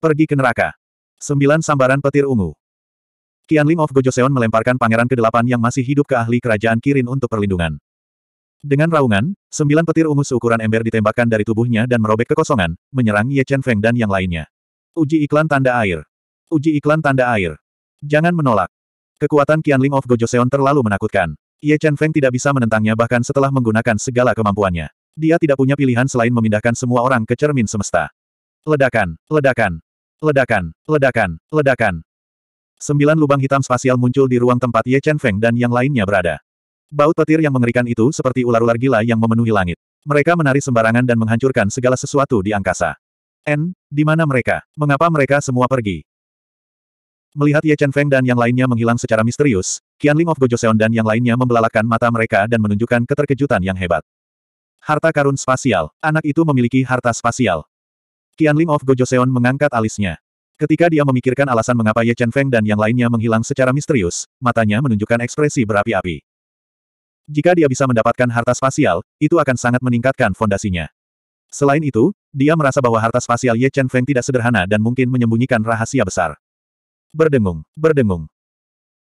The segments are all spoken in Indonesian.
Pergi ke neraka. Sembilan sambaran petir ungu. Kian Lim of Gojoseon melemparkan pangeran ke-8 yang masih hidup ke ahli kerajaan Kirin untuk perlindungan. Dengan raungan, sembilan petir ungu seukuran ember ditembakkan dari tubuhnya dan merobek kekosongan, menyerang Ye Chen Feng dan yang lainnya. Uji iklan tanda air. Uji iklan tanda air. Jangan menolak. Kekuatan Kian Ling of Gojoseon terlalu menakutkan. Ye Chen Feng tidak bisa menentangnya bahkan setelah menggunakan segala kemampuannya. Dia tidak punya pilihan selain memindahkan semua orang ke cermin semesta. Ledakan, ledakan. Ledakan, ledakan, ledakan. Sembilan lubang hitam spasial muncul di ruang tempat Ye Chen Feng dan yang lainnya berada. Baut petir yang mengerikan itu seperti ular-ular gila yang memenuhi langit. Mereka menari sembarangan dan menghancurkan segala sesuatu di angkasa. N, di mana mereka? Mengapa mereka semua pergi? Melihat Ye Chen Feng dan yang lainnya menghilang secara misterius, Qian Ling of Gojoseon dan yang lainnya membelalakan mata mereka dan menunjukkan keterkejutan yang hebat. Harta karun spasial. Anak itu memiliki harta spasial. Qianlim of Gojoseon mengangkat alisnya. Ketika dia memikirkan alasan mengapa Ye Chen Feng dan yang lainnya menghilang secara misterius, matanya menunjukkan ekspresi berapi-api. Jika dia bisa mendapatkan harta spasial, itu akan sangat meningkatkan fondasinya. Selain itu, dia merasa bahwa harta spasial Ye Chen Feng tidak sederhana dan mungkin menyembunyikan rahasia besar. Berdengung, berdengung.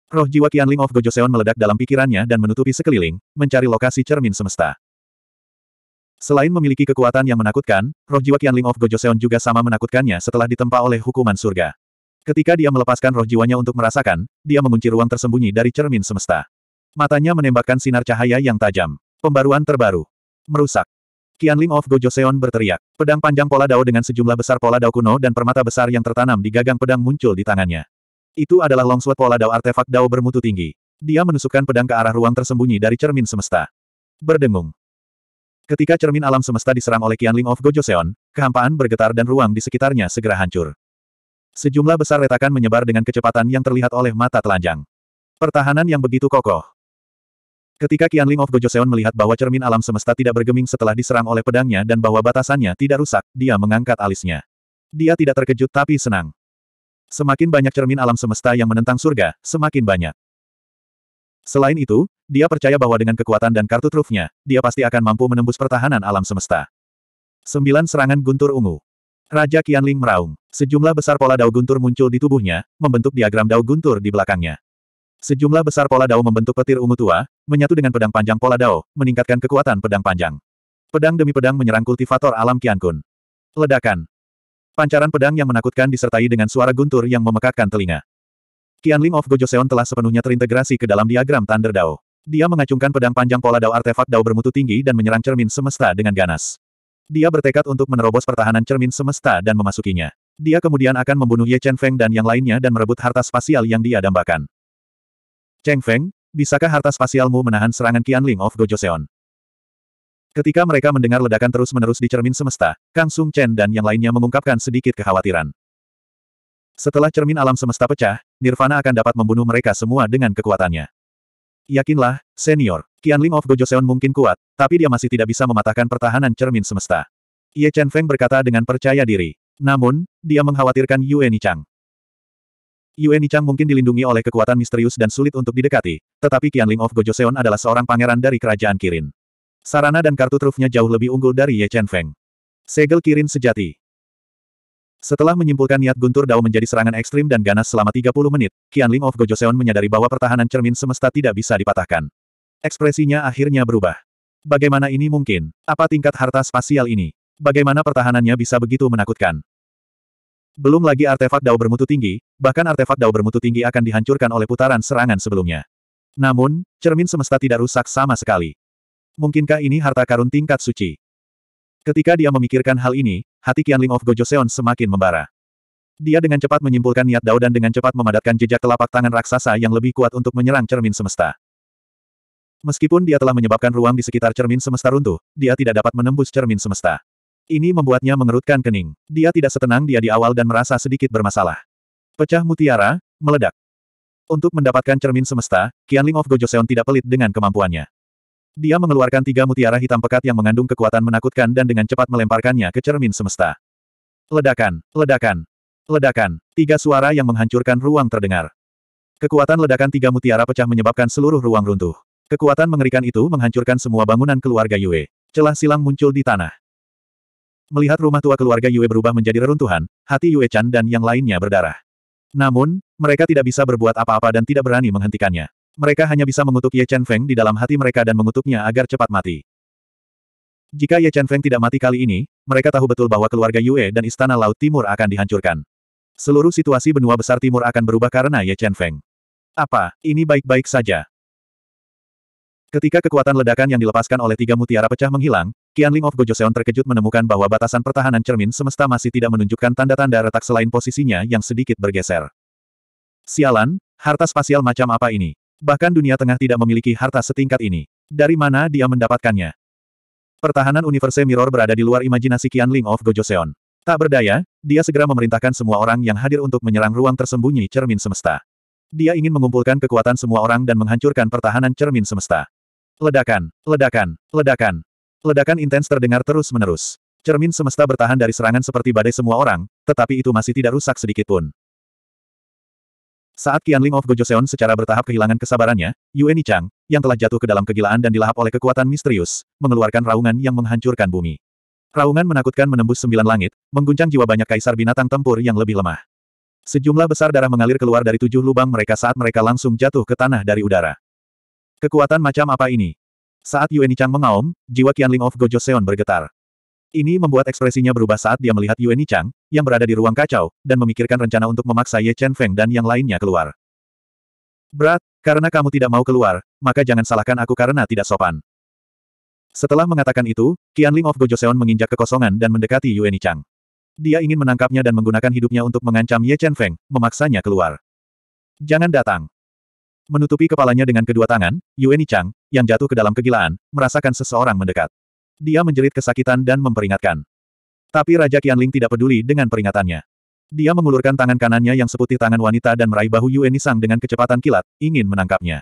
Roh jiwa Qianling of Gojoseon meledak dalam pikirannya dan menutupi sekeliling, mencari lokasi cermin semesta. Selain memiliki kekuatan yang menakutkan, roh jiwa Qianling of Gojoseon juga sama menakutkannya setelah ditempa oleh hukuman surga. Ketika dia melepaskan roh jiwanya untuk merasakan, dia mengunci ruang tersembunyi dari cermin semesta. Matanya menembakkan sinar cahaya yang tajam. Pembaruan terbaru. Merusak. Qianling of Gojoseon berteriak. Pedang panjang pola dao dengan sejumlah besar pola dao kuno dan permata besar yang tertanam di gagang pedang muncul di tangannya. Itu adalah longsword pola dao artefak dao bermutu tinggi. Dia menusukkan pedang ke arah ruang tersembunyi dari cermin semesta. Berdengung. Ketika cermin alam semesta diserang oleh Qianling Ling of Gojoseon, kehampaan bergetar dan ruang di sekitarnya segera hancur. Sejumlah besar retakan menyebar dengan kecepatan yang terlihat oleh mata telanjang. Pertahanan yang begitu kokoh. Ketika Qianling Ling of Gojoseon melihat bahwa cermin alam semesta tidak bergeming setelah diserang oleh pedangnya dan bahwa batasannya tidak rusak, dia mengangkat alisnya. Dia tidak terkejut tapi senang. Semakin banyak cermin alam semesta yang menentang surga, semakin banyak. Selain itu, dia percaya bahwa dengan kekuatan dan kartu trufnya, dia pasti akan mampu menembus pertahanan alam semesta. Sembilan serangan guntur ungu. Raja Qianling meraung. Sejumlah besar pola dao guntur muncul di tubuhnya, membentuk diagram dao guntur di belakangnya. Sejumlah besar pola dao membentuk petir ungu tua, menyatu dengan pedang panjang pola dao, meningkatkan kekuatan pedang panjang. Pedang demi pedang menyerang kultivator alam Qiankun. Ledakan. Pancaran pedang yang menakutkan disertai dengan suara guntur yang memekakkan telinga. Qianling of Gojoseon telah sepenuhnya terintegrasi ke dalam diagram Thunder Dao. Dia mengacungkan pedang panjang pola dao artefak dao bermutu tinggi dan menyerang cermin semesta dengan ganas. Dia bertekad untuk menerobos pertahanan cermin semesta dan memasukinya. Dia kemudian akan membunuh Ye Chen Feng dan yang lainnya dan merebut harta spasial yang dia dambakan. Cheng Feng, bisakah harta spasialmu menahan serangan Qian Ling of Gojoseon? Ketika mereka mendengar ledakan terus-menerus di cermin semesta, Kang Sung Chen dan yang lainnya mengungkapkan sedikit kekhawatiran. Setelah cermin alam semesta pecah, Nirvana akan dapat membunuh mereka semua dengan kekuatannya. Yakinlah, senior, Qian Ling of Gojoseon mungkin kuat, tapi dia masih tidak bisa mematahkan pertahanan cermin semesta. Ye Chen Feng berkata dengan percaya diri. Namun, dia mengkhawatirkan Yue Nichang. Yue Nichang mungkin dilindungi oleh kekuatan misterius dan sulit untuk didekati, tetapi Qian Ling of Gojoseon adalah seorang pangeran dari kerajaan Kirin. Sarana dan kartu trufnya jauh lebih unggul dari Ye Chen Feng. Segel Kirin sejati. Setelah menyimpulkan niat Guntur Dao menjadi serangan ekstrim dan ganas selama 30 menit, Qian Ling of Gojoseon menyadari bahwa pertahanan cermin semesta tidak bisa dipatahkan. Ekspresinya akhirnya berubah. Bagaimana ini mungkin? Apa tingkat harta spasial ini? Bagaimana pertahanannya bisa begitu menakutkan? Belum lagi artefak Dao bermutu tinggi, bahkan artefak Dao bermutu tinggi akan dihancurkan oleh putaran serangan sebelumnya. Namun, cermin semesta tidak rusak sama sekali. Mungkinkah ini harta karun tingkat suci? Ketika dia memikirkan hal ini, hati Qianling of Gojoseon semakin membara. Dia dengan cepat menyimpulkan niat Dao dan dengan cepat memadatkan jejak telapak tangan raksasa yang lebih kuat untuk menyerang cermin semesta. Meskipun dia telah menyebabkan ruang di sekitar cermin semesta runtuh, dia tidak dapat menembus cermin semesta. Ini membuatnya mengerutkan kening. Dia tidak setenang dia di awal dan merasa sedikit bermasalah. Pecah mutiara, meledak. Untuk mendapatkan cermin semesta, Qianling of Gojoseon tidak pelit dengan kemampuannya. Dia mengeluarkan tiga mutiara hitam pekat yang mengandung kekuatan menakutkan dan dengan cepat melemparkannya ke cermin semesta. Ledakan, ledakan, ledakan, tiga suara yang menghancurkan ruang terdengar. Kekuatan ledakan tiga mutiara pecah menyebabkan seluruh ruang runtuh. Kekuatan mengerikan itu menghancurkan semua bangunan keluarga Yue. Celah silang muncul di tanah. Melihat rumah tua keluarga Yue berubah menjadi reruntuhan, hati Yue Chan dan yang lainnya berdarah. Namun, mereka tidak bisa berbuat apa-apa dan tidak berani menghentikannya. Mereka hanya bisa mengutuk Ye Chen Feng di dalam hati mereka dan mengutuknya agar cepat mati. Jika Ye Chen Feng tidak mati kali ini, mereka tahu betul bahwa keluarga Yue dan Istana Laut Timur akan dihancurkan. Seluruh situasi benua besar timur akan berubah karena Ye Chen Feng. Apa, ini baik-baik saja? Ketika kekuatan ledakan yang dilepaskan oleh tiga mutiara pecah menghilang, Qian Ling of Gojoseon terkejut menemukan bahwa batasan pertahanan cermin semesta masih tidak menunjukkan tanda-tanda retak selain posisinya yang sedikit bergeser. Sialan, harta spasial macam apa ini? Bahkan dunia tengah tidak memiliki harta setingkat ini. Dari mana dia mendapatkannya? Pertahanan Universe Mirror berada di luar imajinasi Ling of Gojoseon. Tak berdaya, dia segera memerintahkan semua orang yang hadir untuk menyerang ruang tersembunyi cermin semesta. Dia ingin mengumpulkan kekuatan semua orang dan menghancurkan pertahanan cermin semesta. Ledakan, ledakan, ledakan. Ledakan intens terdengar terus-menerus. Cermin semesta bertahan dari serangan seperti badai semua orang, tetapi itu masih tidak rusak sedikitpun. Saat Qianling of Gojoseon secara bertahap kehilangan kesabarannya, Yueni Chang, yang telah jatuh ke dalam kegilaan dan dilahap oleh kekuatan misterius, mengeluarkan raungan yang menghancurkan bumi. Raungan menakutkan menembus sembilan langit, mengguncang jiwa banyak kaisar binatang tempur yang lebih lemah. Sejumlah besar darah mengalir keluar dari tujuh lubang mereka saat mereka langsung jatuh ke tanah dari udara. Kekuatan macam apa ini? Saat Yueni Chang mengaum, jiwa Qianling of Gojoseon bergetar. Ini membuat ekspresinya berubah saat dia melihat Yuan Chang, yang berada di ruang kacau, dan memikirkan rencana untuk memaksa Ye Chen Feng dan yang lainnya keluar. Berat, karena kamu tidak mau keluar, maka jangan salahkan aku karena tidak sopan. Setelah mengatakan itu, Qian Ling of Gojoseon menginjak kekosongan dan mendekati Yuan Chang. Dia ingin menangkapnya dan menggunakan hidupnya untuk mengancam Ye Chen Feng, memaksanya keluar. Jangan datang. Menutupi kepalanya dengan kedua tangan, Yuan Chang, yang jatuh ke dalam kegilaan, merasakan seseorang mendekat. Dia menjerit kesakitan dan memperingatkan. Tapi Raja Qianling tidak peduli dengan peringatannya. Dia mengulurkan tangan kanannya yang seputih tangan wanita dan meraih bahu Yue Nisang dengan kecepatan kilat, ingin menangkapnya.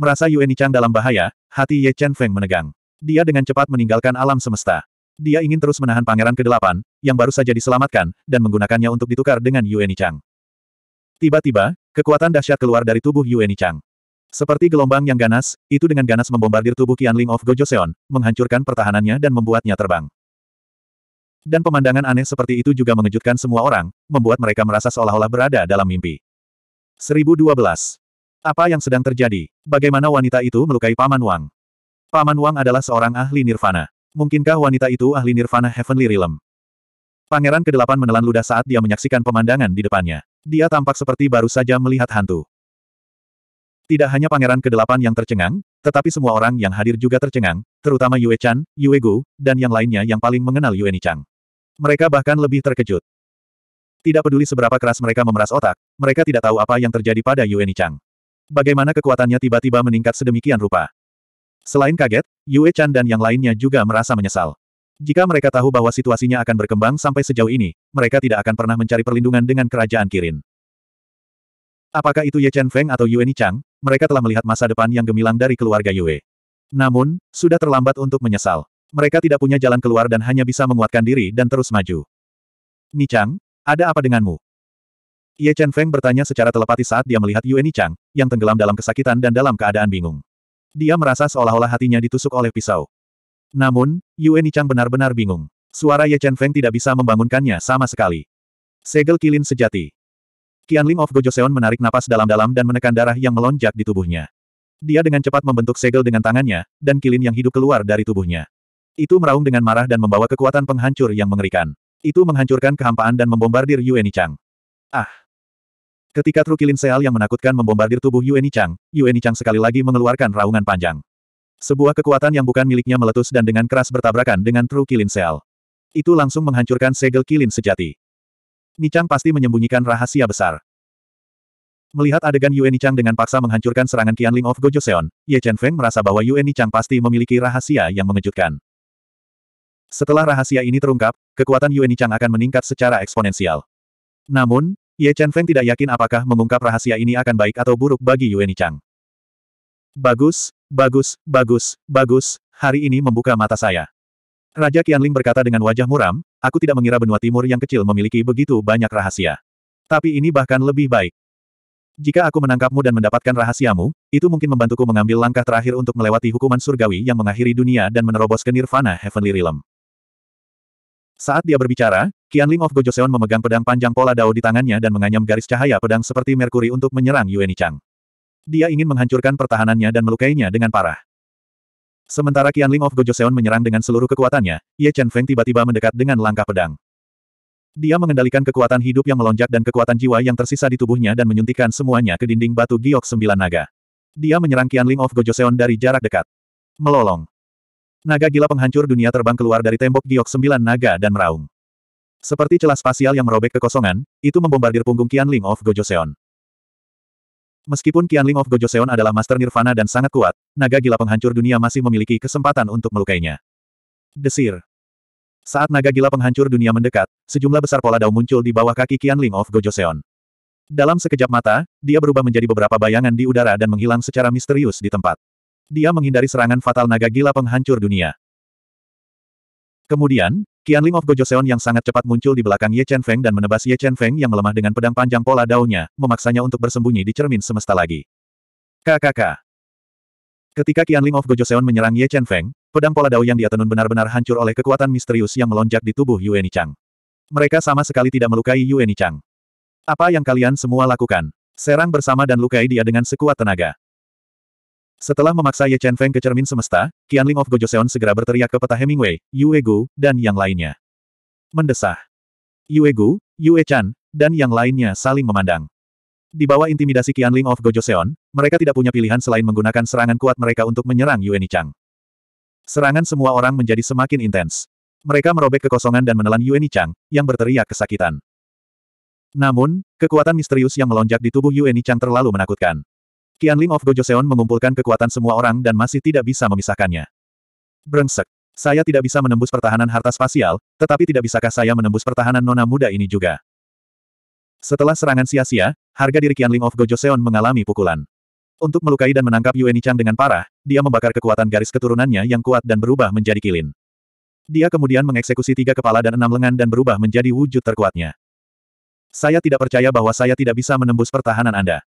Merasa Yue Nichang dalam bahaya, hati Ye Chen Feng menegang. Dia dengan cepat meninggalkan alam semesta. Dia ingin terus menahan pangeran ke-8, yang baru saja diselamatkan, dan menggunakannya untuk ditukar dengan Yue Nichang. Tiba-tiba, kekuatan dahsyat keluar dari tubuh Yue Nichang. Seperti gelombang yang ganas, itu dengan ganas membombardir tubuh Qianling of Gojoseon, menghancurkan pertahanannya dan membuatnya terbang. Dan pemandangan aneh seperti itu juga mengejutkan semua orang, membuat mereka merasa seolah-olah berada dalam mimpi. 1012. Apa yang sedang terjadi? Bagaimana wanita itu melukai Paman Wang? Paman Wang adalah seorang ahli nirvana. Mungkinkah wanita itu ahli nirvana Heavenly Realm? Pangeran ke-8 menelan ludah saat dia menyaksikan pemandangan di depannya. Dia tampak seperti baru saja melihat hantu. Tidak hanya pangeran ke kedelapan yang tercengang, tetapi semua orang yang hadir juga tercengang, terutama Yue Chan, Yue Gu, dan yang lainnya yang paling mengenal Yue Nichang. Mereka bahkan lebih terkejut. Tidak peduli seberapa keras mereka memeras otak, mereka tidak tahu apa yang terjadi pada Yue Nichang. Bagaimana kekuatannya tiba-tiba meningkat sedemikian rupa. Selain kaget, Yue Chan dan yang lainnya juga merasa menyesal. Jika mereka tahu bahwa situasinya akan berkembang sampai sejauh ini, mereka tidak akan pernah mencari perlindungan dengan kerajaan Kirin. Apakah itu Ye Chen Feng atau Yue Nichang, mereka telah melihat masa depan yang gemilang dari keluarga Yue. Namun, sudah terlambat untuk menyesal. Mereka tidak punya jalan keluar dan hanya bisa menguatkan diri dan terus maju. Ni Chang, ada apa denganmu? Ye Chen Feng bertanya secara telepati saat dia melihat Yue Ni Chang yang tenggelam dalam kesakitan dan dalam keadaan bingung. Dia merasa seolah-olah hatinya ditusuk oleh pisau. Namun, Yue Ni Chang benar-benar bingung. Suara Ye Chen Feng tidak bisa membangunkannya sama sekali. Segel kilin sejati. Qian Ling of Gojoseon menarik napas dalam-dalam dan menekan darah yang melonjak di tubuhnya. Dia dengan cepat membentuk segel dengan tangannya, dan kilin yang hidup keluar dari tubuhnya. Itu meraung dengan marah dan membawa kekuatan penghancur yang mengerikan. Itu menghancurkan kehampaan dan membombardir Yueni Chang. Ah! Ketika truk kilin seal yang menakutkan membombardir tubuh Yueni Chang, Yueni Chang sekali lagi mengeluarkan raungan panjang. Sebuah kekuatan yang bukan miliknya meletus dan dengan keras bertabrakan dengan truk kilin seal. Itu langsung menghancurkan segel kilin sejati. Nichang pasti menyembunyikan rahasia besar. Melihat adegan Yue Nichang dengan paksa menghancurkan serangan Qianling of Gojo Seon, Ye Chen Feng merasa bahwa Yue Nichang pasti memiliki rahasia yang mengejutkan. Setelah rahasia ini terungkap, kekuatan Yue Nichang akan meningkat secara eksponensial. Namun, Ye Chen Feng tidak yakin apakah mengungkap rahasia ini akan baik atau buruk bagi Yue Nichang. Bagus, bagus, bagus, bagus, hari ini membuka mata saya. Raja Qianling berkata dengan wajah muram, aku tidak mengira benua timur yang kecil memiliki begitu banyak rahasia. Tapi ini bahkan lebih baik. Jika aku menangkapmu dan mendapatkan rahasiamu, itu mungkin membantuku mengambil langkah terakhir untuk melewati hukuman surgawi yang mengakhiri dunia dan menerobos ke nirvana Heavenly Realm. Saat dia berbicara, Qianling of Gojoseon memegang pedang panjang pola dao di tangannya dan menganyam garis cahaya pedang seperti merkuri untuk menyerang Yuanichang. Dia ingin menghancurkan pertahanannya dan melukainya dengan parah. Sementara Qianling of Gojoseon menyerang dengan seluruh kekuatannya, Ye Chen Feng tiba-tiba mendekat dengan langkah pedang. Dia mengendalikan kekuatan hidup yang melonjak dan kekuatan jiwa yang tersisa di tubuhnya dan menyuntikkan semuanya ke dinding batu giok sembilan naga. Dia menyerang Qianling of Gojoseon dari jarak dekat. Melolong. Naga gila penghancur dunia terbang keluar dari tembok giok sembilan naga dan meraung. Seperti celah spasial yang merobek kekosongan, itu membombardir punggung Qianling of Gojoseon. Meskipun Qianling of Gojoseon adalah Master Nirvana dan sangat kuat, naga gila penghancur dunia masih memiliki kesempatan untuk melukainya. Desir. Saat naga gila penghancur dunia mendekat, sejumlah besar pola dao muncul di bawah kaki Qianling of Gojoseon. Dalam sekejap mata, dia berubah menjadi beberapa bayangan di udara dan menghilang secara misterius di tempat. Dia menghindari serangan fatal naga gila penghancur dunia. Kemudian, Qianling Ling of Gojoseon yang sangat cepat muncul di belakang Ye Chen Feng dan menebas Ye Chen Feng yang melemah dengan pedang panjang pola daunnya, memaksanya untuk bersembunyi di cermin semesta lagi. KKK. Ketika Qianling Ling of Gojoseon menyerang Ye Chen Feng, pedang pola dao yang dia tenun benar-benar hancur oleh kekuatan misterius yang melonjak di tubuh Yue Chang. Mereka sama sekali tidak melukai Yue Chang. Apa yang kalian semua lakukan? Serang bersama dan lukai dia dengan sekuat tenaga. Setelah memaksa Ye Chen Feng ke cermin semesta, Qianling Ling of Gojoseon segera berteriak ke peta Hemingway, Yue Gu, dan yang lainnya. Mendesah. Yue Gu, Yue Chan, dan yang lainnya saling memandang. Di bawah intimidasi Qianling Ling of Gojoseon, mereka tidak punya pilihan selain menggunakan serangan kuat mereka untuk menyerang Yue Nichang. Serangan semua orang menjadi semakin intens. Mereka merobek kekosongan dan menelan Yue Nichang, yang berteriak kesakitan. Namun, kekuatan misterius yang melonjak di tubuh Yue Nichang terlalu menakutkan. Qianling of Gojoseon mengumpulkan kekuatan semua orang dan masih tidak bisa memisahkannya. Brengsek. Saya tidak bisa menembus pertahanan harta spasial, tetapi tidak bisakah saya menembus pertahanan nona muda ini juga? Setelah serangan sia-sia, harga diri Qianling of Gojoseon mengalami pukulan. Untuk melukai dan menangkap Yueni Chang dengan parah, dia membakar kekuatan garis keturunannya yang kuat dan berubah menjadi kilin. Dia kemudian mengeksekusi tiga kepala dan enam lengan dan berubah menjadi wujud terkuatnya. Saya tidak percaya bahwa saya tidak bisa menembus pertahanan Anda.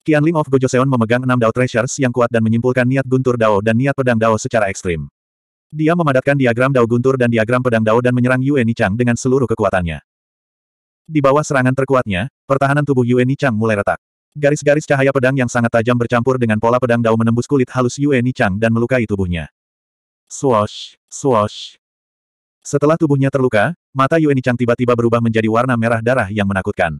Qian Ling of Gojoseon memegang enam Dao Treasures yang kuat dan menyimpulkan niat guntur Dao dan niat pedang Dao secara ekstrim. Dia memadatkan diagram Dao guntur dan diagram pedang Dao dan menyerang Yue Nichang dengan seluruh kekuatannya. Di bawah serangan terkuatnya, pertahanan tubuh Yue Nichang mulai retak. Garis-garis cahaya pedang yang sangat tajam bercampur dengan pola pedang Dao menembus kulit halus Yue Nichang dan melukai tubuhnya. Swash, swash. Setelah tubuhnya terluka, mata Yue Nichang tiba-tiba berubah menjadi warna merah darah yang menakutkan.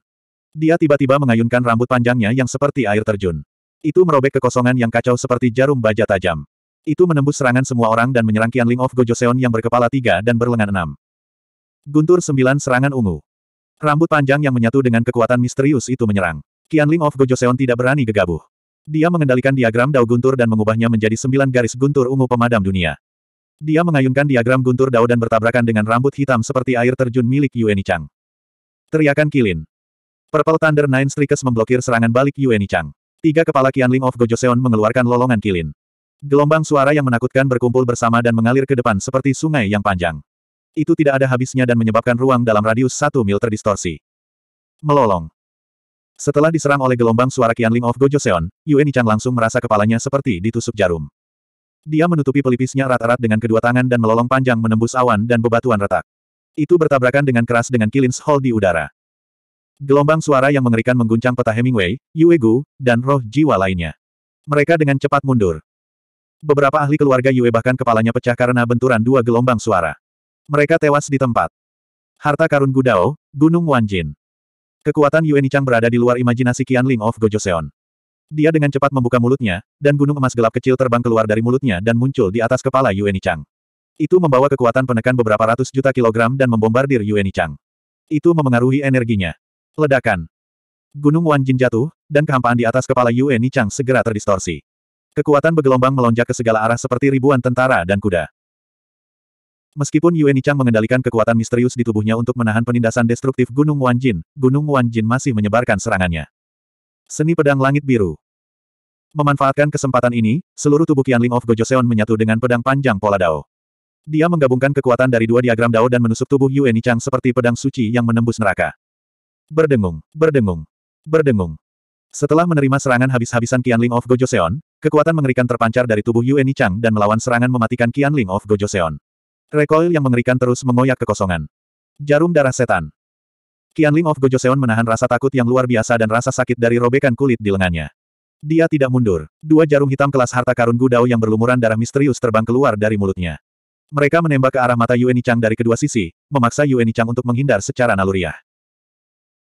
Dia tiba-tiba mengayunkan rambut panjangnya yang seperti air terjun. Itu merobek kekosongan yang kacau seperti jarum baja tajam. Itu menembus serangan semua orang dan menyerang Qianling of Gojoseon yang berkepala tiga dan berlengan enam. Guntur sembilan serangan ungu. Rambut panjang yang menyatu dengan kekuatan misterius itu menyerang. Qianling of Gojoseon tidak berani gegabah. Dia mengendalikan diagram dao guntur dan mengubahnya menjadi sembilan garis guntur ungu pemadam dunia. Dia mengayunkan diagram guntur dao dan bertabrakan dengan rambut hitam seperti air terjun milik Yuanichang. Chang. Teriakan kilin. Purple Thunder Nine Strikers memblokir serangan balik Yueni Chang. Tiga kepala Qianling of Gojoseon mengeluarkan lolongan kilin. Gelombang suara yang menakutkan berkumpul bersama dan mengalir ke depan seperti sungai yang panjang. Itu tidak ada habisnya dan menyebabkan ruang dalam radius satu mil terdistorsi. Melolong. Setelah diserang oleh gelombang suara Qianling of Gojoseon, Yueni Chang langsung merasa kepalanya seperti ditusuk jarum. Dia menutupi pelipisnya erat-erat dengan kedua tangan dan melolong panjang menembus awan dan bebatuan retak. Itu bertabrakan dengan keras dengan Kilin's Hall di udara. Gelombang suara yang mengerikan mengguncang peta Hemingway, Yue Gu, dan roh jiwa lainnya. Mereka dengan cepat mundur. Beberapa ahli keluarga Yue bahkan kepalanya pecah karena benturan dua gelombang suara. Mereka tewas di tempat. Harta karun Gudao, Gunung Wanjin. Kekuatan Yue Nichang berada di luar imajinasi Qian Ling of Gojoseon. Dia dengan cepat membuka mulutnya, dan gunung emas gelap kecil terbang keluar dari mulutnya dan muncul di atas kepala Yue Nichang. Itu membawa kekuatan penekan beberapa ratus juta kilogram dan membombardir Yue Nichang. Itu memengaruhi energinya. Ledakan. Gunung Wanjin jatuh, dan kehampaan di atas kepala Yue Chang segera terdistorsi. Kekuatan bergelombang melonjak ke segala arah seperti ribuan tentara dan kuda. Meskipun Yue Chang mengendalikan kekuatan misterius di tubuhnya untuk menahan penindasan destruktif Gunung Wanjin, Gunung Wanjin masih menyebarkan serangannya. Seni Pedang Langit Biru Memanfaatkan kesempatan ini, seluruh tubuh Ling of Gojoseon menyatu dengan pedang panjang pola dao. Dia menggabungkan kekuatan dari dua diagram dao dan menusuk tubuh Yue Chang seperti pedang suci yang menembus neraka. Berdengung, berdengung, berdengung. Setelah menerima serangan habis-habisan Qianling of Gojoseon, kekuatan mengerikan terpancar dari tubuh Yuan Chang dan melawan serangan mematikan Qianling of Gojoseon. Recoil yang mengerikan terus mengoyak kekosongan. Jarum darah setan. Qianling of Gojoseon menahan rasa takut yang luar biasa dan rasa sakit dari robekan kulit di lengannya. Dia tidak mundur. Dua jarum hitam kelas harta karun Gudao yang berlumuran darah misterius terbang keluar dari mulutnya. Mereka menembak ke arah mata Yuan Chang dari kedua sisi, memaksa Yuan Chang untuk menghindar secara naluriah.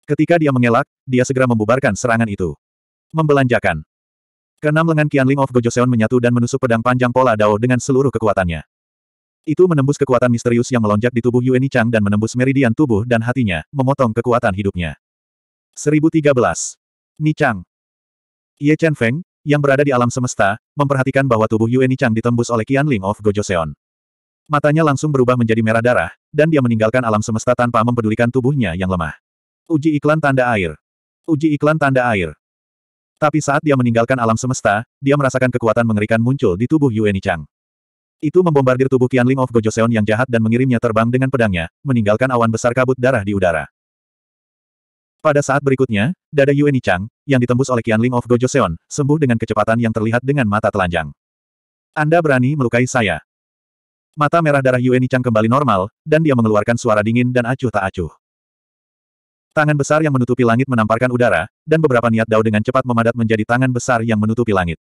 Ketika dia mengelak, dia segera membubarkan serangan itu. Membelanjakan. Keenam lengan Qianling of Gojoseon menyatu dan menusuk pedang panjang pola Dao dengan seluruh kekuatannya. Itu menembus kekuatan misterius yang melonjak di tubuh Yuan Chang dan menembus meridian tubuh dan hatinya, memotong kekuatan hidupnya. 1013. Nichang. Ye Chen Feng, yang berada di alam semesta, memperhatikan bahwa tubuh Yuan Chang ditembus oleh Qianling of Gojoseon. Matanya langsung berubah menjadi merah darah, dan dia meninggalkan alam semesta tanpa mempedulikan tubuhnya yang lemah. Uji iklan tanda air. Uji iklan tanda air. Tapi saat dia meninggalkan alam semesta, dia merasakan kekuatan mengerikan muncul di tubuh Yueni Chang. Itu membombardir tubuh Qianling of Gojoseon yang jahat dan mengirimnya terbang dengan pedangnya, meninggalkan awan besar kabut darah di udara. Pada saat berikutnya, dada Yueni Chang, yang ditembus oleh Qianling of Gojoseon, sembuh dengan kecepatan yang terlihat dengan mata telanjang. Anda berani melukai saya. Mata merah darah Yueni Chang kembali normal, dan dia mengeluarkan suara dingin dan acuh tak acuh. Tangan besar yang menutupi langit menamparkan udara, dan beberapa niat Dao dengan cepat memadat menjadi tangan besar yang menutupi langit.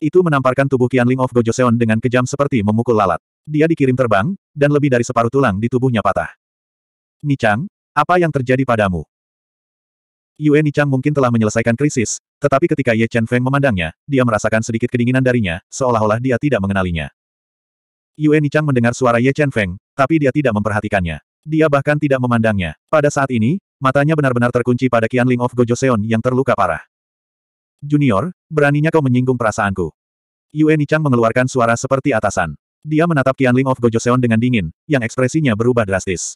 Itu menamparkan tubuh Qianling of Gojoseon dengan kejam seperti memukul lalat. Dia dikirim terbang, dan lebih dari separuh tulang di tubuhnya patah. Nichang, apa yang terjadi padamu? Yue Nichang mungkin telah menyelesaikan krisis, tetapi ketika Ye Chen Feng memandangnya, dia merasakan sedikit kedinginan darinya, seolah-olah dia tidak mengenalinya. Yue Nichang mendengar suara Ye Chen Feng, tapi dia tidak memperhatikannya. Dia bahkan tidak memandangnya. Pada saat ini, Matanya benar-benar terkunci pada Qianling of Gojoseon yang terluka parah. Junior, beraninya kau menyinggung perasaanku. Yue Nichang mengeluarkan suara seperti atasan. Dia menatap Qianling of Gojoseon dengan dingin, yang ekspresinya berubah drastis.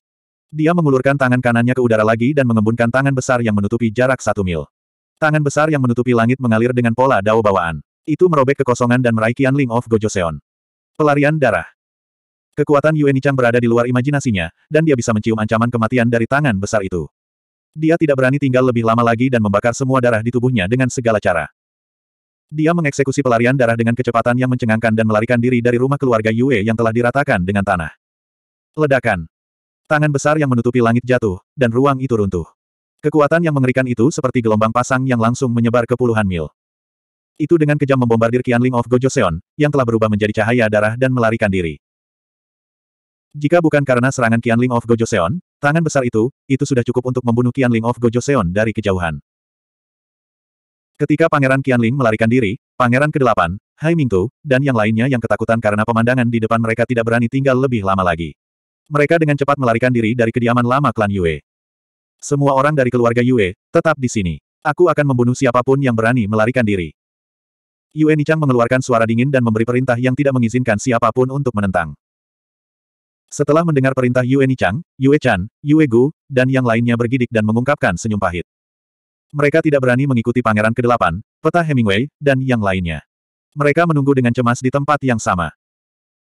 Dia mengulurkan tangan kanannya ke udara lagi dan mengembunkan tangan besar yang menutupi jarak satu mil. Tangan besar yang menutupi langit mengalir dengan pola dao bawaan. Itu merobek kekosongan dan meraih Qianling of Gojoseon. Pelarian darah. Kekuatan Yuan Chang berada di luar imajinasinya, dan dia bisa mencium ancaman kematian dari tangan besar itu. Dia tidak berani tinggal lebih lama lagi dan membakar semua darah di tubuhnya dengan segala cara. Dia mengeksekusi pelarian darah dengan kecepatan yang mencengangkan dan melarikan diri dari rumah keluarga Yue yang telah diratakan dengan tanah. Ledakan. Tangan besar yang menutupi langit jatuh, dan ruang itu runtuh. Kekuatan yang mengerikan itu seperti gelombang pasang yang langsung menyebar ke puluhan mil. Itu dengan kejam membombardir Qianling of Gojoseon, yang telah berubah menjadi cahaya darah dan melarikan diri. Jika bukan karena serangan Qianling Ling of Gojoseon, tangan besar itu, itu sudah cukup untuk membunuh Qianling Ling of Gojoseon dari kejauhan. Ketika Pangeran Qianling melarikan diri, Pangeran ke-8, Hai Mingtu, dan yang lainnya yang ketakutan karena pemandangan di depan mereka tidak berani tinggal lebih lama lagi. Mereka dengan cepat melarikan diri dari kediaman lama klan Yue. Semua orang dari keluarga Yue, tetap di sini. Aku akan membunuh siapapun yang berani melarikan diri. Yue Nichang mengeluarkan suara dingin dan memberi perintah yang tidak mengizinkan siapapun untuk menentang. Setelah mendengar perintah Yue Nichang, Yue Chan, Yue Gu, dan yang lainnya bergidik dan mengungkapkan senyum pahit. Mereka tidak berani mengikuti Pangeran ke-8, Peta Hemingway, dan yang lainnya. Mereka menunggu dengan cemas di tempat yang sama.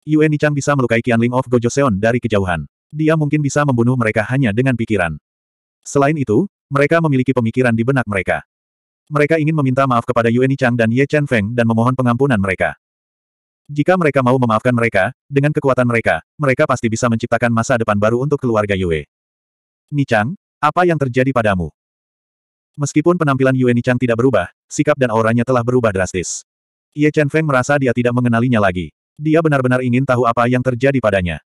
Yue Nichang bisa melukai Qianling of Gojoseon dari kejauhan. Dia mungkin bisa membunuh mereka hanya dengan pikiran. Selain itu, mereka memiliki pemikiran di benak mereka. Mereka ingin meminta maaf kepada Yue Nichang dan Ye Chen Feng dan memohon pengampunan mereka. Jika mereka mau memaafkan mereka, dengan kekuatan mereka, mereka pasti bisa menciptakan masa depan baru untuk keluarga Yue. Nichang, apa yang terjadi padamu? Meskipun penampilan Yue Nichang tidak berubah, sikap dan auranya telah berubah drastis. Ye Chen Feng merasa dia tidak mengenalinya lagi. Dia benar-benar ingin tahu apa yang terjadi padanya.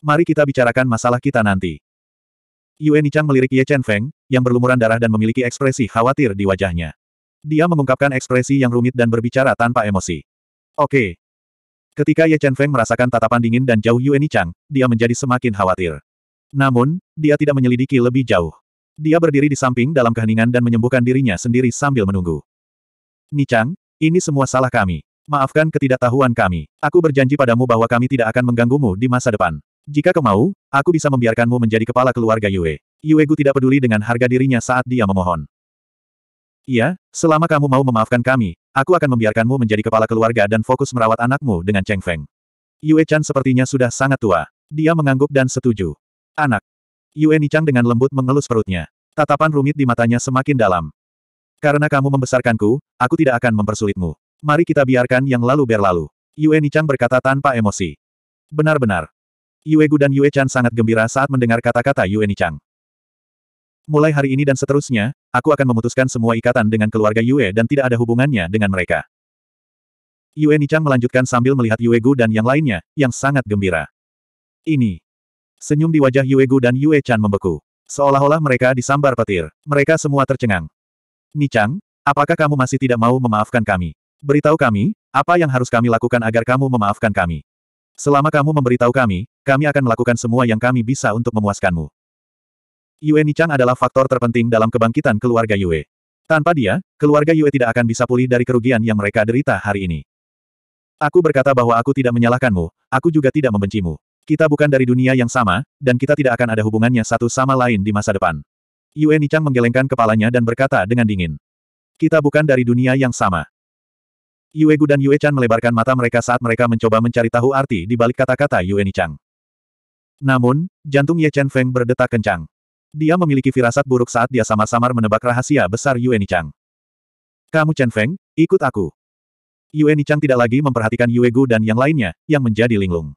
Mari kita bicarakan masalah kita nanti. Yue Nichang melirik Ye Chen Feng, yang berlumuran darah dan memiliki ekspresi khawatir di wajahnya. Dia mengungkapkan ekspresi yang rumit dan berbicara tanpa emosi. Oke, Ketika Ye Chen Feng merasakan tatapan dingin dan jauh Yueni Chang, dia menjadi semakin khawatir. Namun, dia tidak menyelidiki lebih jauh. Dia berdiri di samping dalam keheningan dan menyembuhkan dirinya sendiri sambil menunggu. Nichang, ini semua salah kami. Maafkan ketidaktahuan kami. Aku berjanji padamu bahwa kami tidak akan mengganggumu di masa depan. Jika kau mau, aku bisa membiarkanmu menjadi kepala keluarga Yue. Yue Gu tidak peduli dengan harga dirinya saat dia memohon. Iya, selama kamu mau memaafkan kami, Aku akan membiarkanmu menjadi kepala keluarga dan fokus merawat anakmu dengan Cheng Feng. Yue Chan sepertinya sudah sangat tua. Dia mengangguk dan setuju. Anak. Yue Nichang dengan lembut mengelus perutnya. Tatapan rumit di matanya semakin dalam. Karena kamu membesarkanku, aku tidak akan mempersulitmu. Mari kita biarkan yang lalu berlalu. Yue Nichang berkata tanpa emosi. Benar-benar. Yue Gu dan Yue Chan sangat gembira saat mendengar kata-kata Yue Nichang. Mulai hari ini dan seterusnya, Aku akan memutuskan semua ikatan dengan keluarga Yue dan tidak ada hubungannya dengan mereka. Yue Nichang melanjutkan sambil melihat Yue Gu dan yang lainnya, yang sangat gembira. Ini. Senyum di wajah Yue Gu dan Yue Chan membeku. Seolah-olah mereka disambar petir. Mereka semua tercengang. Nichang, apakah kamu masih tidak mau memaafkan kami? Beritahu kami, apa yang harus kami lakukan agar kamu memaafkan kami? Selama kamu memberitahu kami, kami akan melakukan semua yang kami bisa untuk memuaskanmu. Yue Nichang adalah faktor terpenting dalam kebangkitan keluarga Yue. Tanpa dia, keluarga Yue tidak akan bisa pulih dari kerugian yang mereka derita hari ini. Aku berkata bahwa aku tidak menyalahkanmu, aku juga tidak membencimu. Kita bukan dari dunia yang sama, dan kita tidak akan ada hubungannya satu sama lain di masa depan. Yue Nichang menggelengkan kepalanya dan berkata dengan dingin. Kita bukan dari dunia yang sama. Yue Gu dan Yue Chan melebarkan mata mereka saat mereka mencoba mencari tahu arti di balik kata-kata Yue Nichang. Namun, jantung Ye Chen Feng berdetak kencang. Dia memiliki firasat buruk saat dia samar-samar menebak rahasia besar Yue Chang. Kamu Chen Feng, ikut aku. Yue Chang tidak lagi memperhatikan Yue Gu dan yang lainnya, yang menjadi linglung.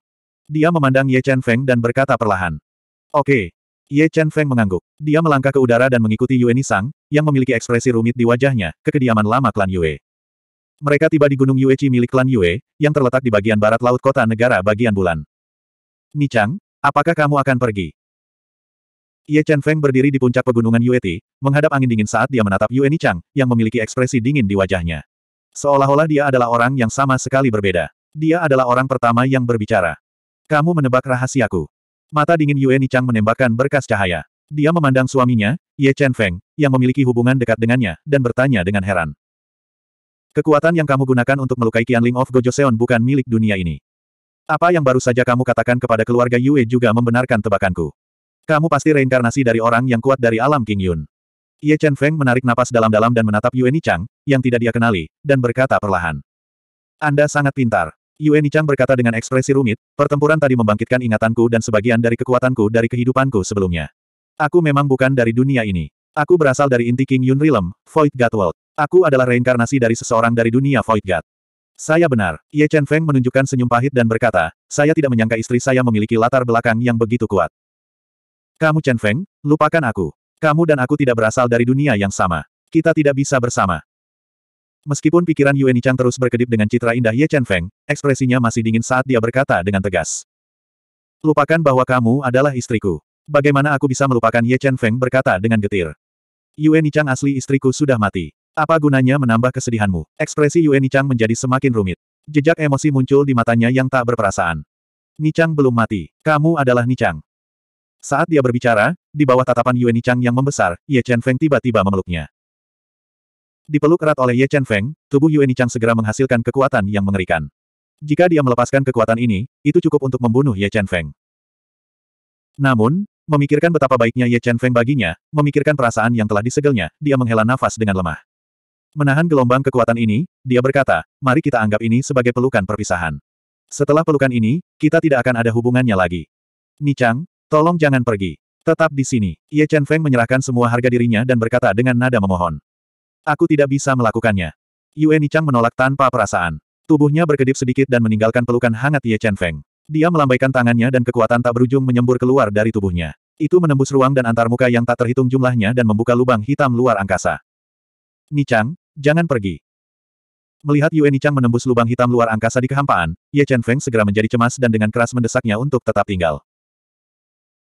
Dia memandang Ye Chen Feng dan berkata perlahan. Oke. Ye Chen Feng mengangguk. Dia melangkah ke udara dan mengikuti Yue Nisang, yang memiliki ekspresi rumit di wajahnya, ke kediaman lama klan Yue. Mereka tiba di Gunung Yue Chi milik klan Yue, yang terletak di bagian barat laut kota negara bagian bulan. Nichang, apakah kamu akan pergi? Ye Chen Feng berdiri di puncak pegunungan Yue Ti, menghadap angin dingin saat dia menatap Yueni Chang, yang memiliki ekspresi dingin di wajahnya. Seolah-olah dia adalah orang yang sama sekali berbeda. Dia adalah orang pertama yang berbicara. Kamu menebak rahasiaku. Mata dingin Yueni Chang menembakkan berkas cahaya. Dia memandang suaminya, Ye Chen Feng, yang memiliki hubungan dekat dengannya, dan bertanya dengan heran. Kekuatan yang kamu gunakan untuk melukai Ling of Gojoseon bukan milik dunia ini. Apa yang baru saja kamu katakan kepada keluarga Yue juga membenarkan tebakanku. Kamu pasti reinkarnasi dari orang yang kuat dari alam King Yun. Ye Chen Feng menarik napas dalam-dalam dan menatap Yue Nichang, yang tidak dia kenali, dan berkata perlahan. Anda sangat pintar. Yue Nichang berkata dengan ekspresi rumit, pertempuran tadi membangkitkan ingatanku dan sebagian dari kekuatanku dari kehidupanku sebelumnya. Aku memang bukan dari dunia ini. Aku berasal dari inti King Yun Realm, Void God World. Aku adalah reinkarnasi dari seseorang dari dunia Void God. Saya benar, Ye Chen Feng menunjukkan senyum pahit dan berkata, saya tidak menyangka istri saya memiliki latar belakang yang begitu kuat. Kamu Chen Feng, lupakan aku. Kamu dan aku tidak berasal dari dunia yang sama. Kita tidak bisa bersama. Meskipun pikiran Yue Nichang terus berkedip dengan citra indah Ye Chen Feng, ekspresinya masih dingin saat dia berkata dengan tegas. Lupakan bahwa kamu adalah istriku. Bagaimana aku bisa melupakan Ye Chen Feng berkata dengan getir. Yue Nichang asli istriku sudah mati. Apa gunanya menambah kesedihanmu? Ekspresi Yue Nichang menjadi semakin rumit. Jejak emosi muncul di matanya yang tak berperasaan. Nichang belum mati. Kamu adalah Nichang. Saat dia berbicara, di bawah tatapan Yue Nichang yang membesar, Ye Chen Feng tiba-tiba memeluknya. Dipeluk erat oleh Ye Chen Feng, tubuh Yue Nichang segera menghasilkan kekuatan yang mengerikan. Jika dia melepaskan kekuatan ini, itu cukup untuk membunuh Ye Chen Feng. Namun, memikirkan betapa baiknya Ye Chen Feng baginya, memikirkan perasaan yang telah disegelnya, dia menghela nafas dengan lemah. Menahan gelombang kekuatan ini, dia berkata, mari kita anggap ini sebagai pelukan perpisahan. Setelah pelukan ini, kita tidak akan ada hubungannya lagi. Nichang, Tolong jangan pergi. Tetap di sini. Ye Chen Feng menyerahkan semua harga dirinya dan berkata dengan nada memohon. Aku tidak bisa melakukannya. Yue Nichang menolak tanpa perasaan. Tubuhnya berkedip sedikit dan meninggalkan pelukan hangat Ye Chen Feng. Dia melambaikan tangannya dan kekuatan tak berujung menyembur keluar dari tubuhnya. Itu menembus ruang dan antarmuka yang tak terhitung jumlahnya dan membuka lubang hitam luar angkasa. Nichang, jangan pergi. Melihat Yue Nichang menembus lubang hitam luar angkasa di kehampaan, Ye Chen Feng segera menjadi cemas dan dengan keras mendesaknya untuk tetap tinggal.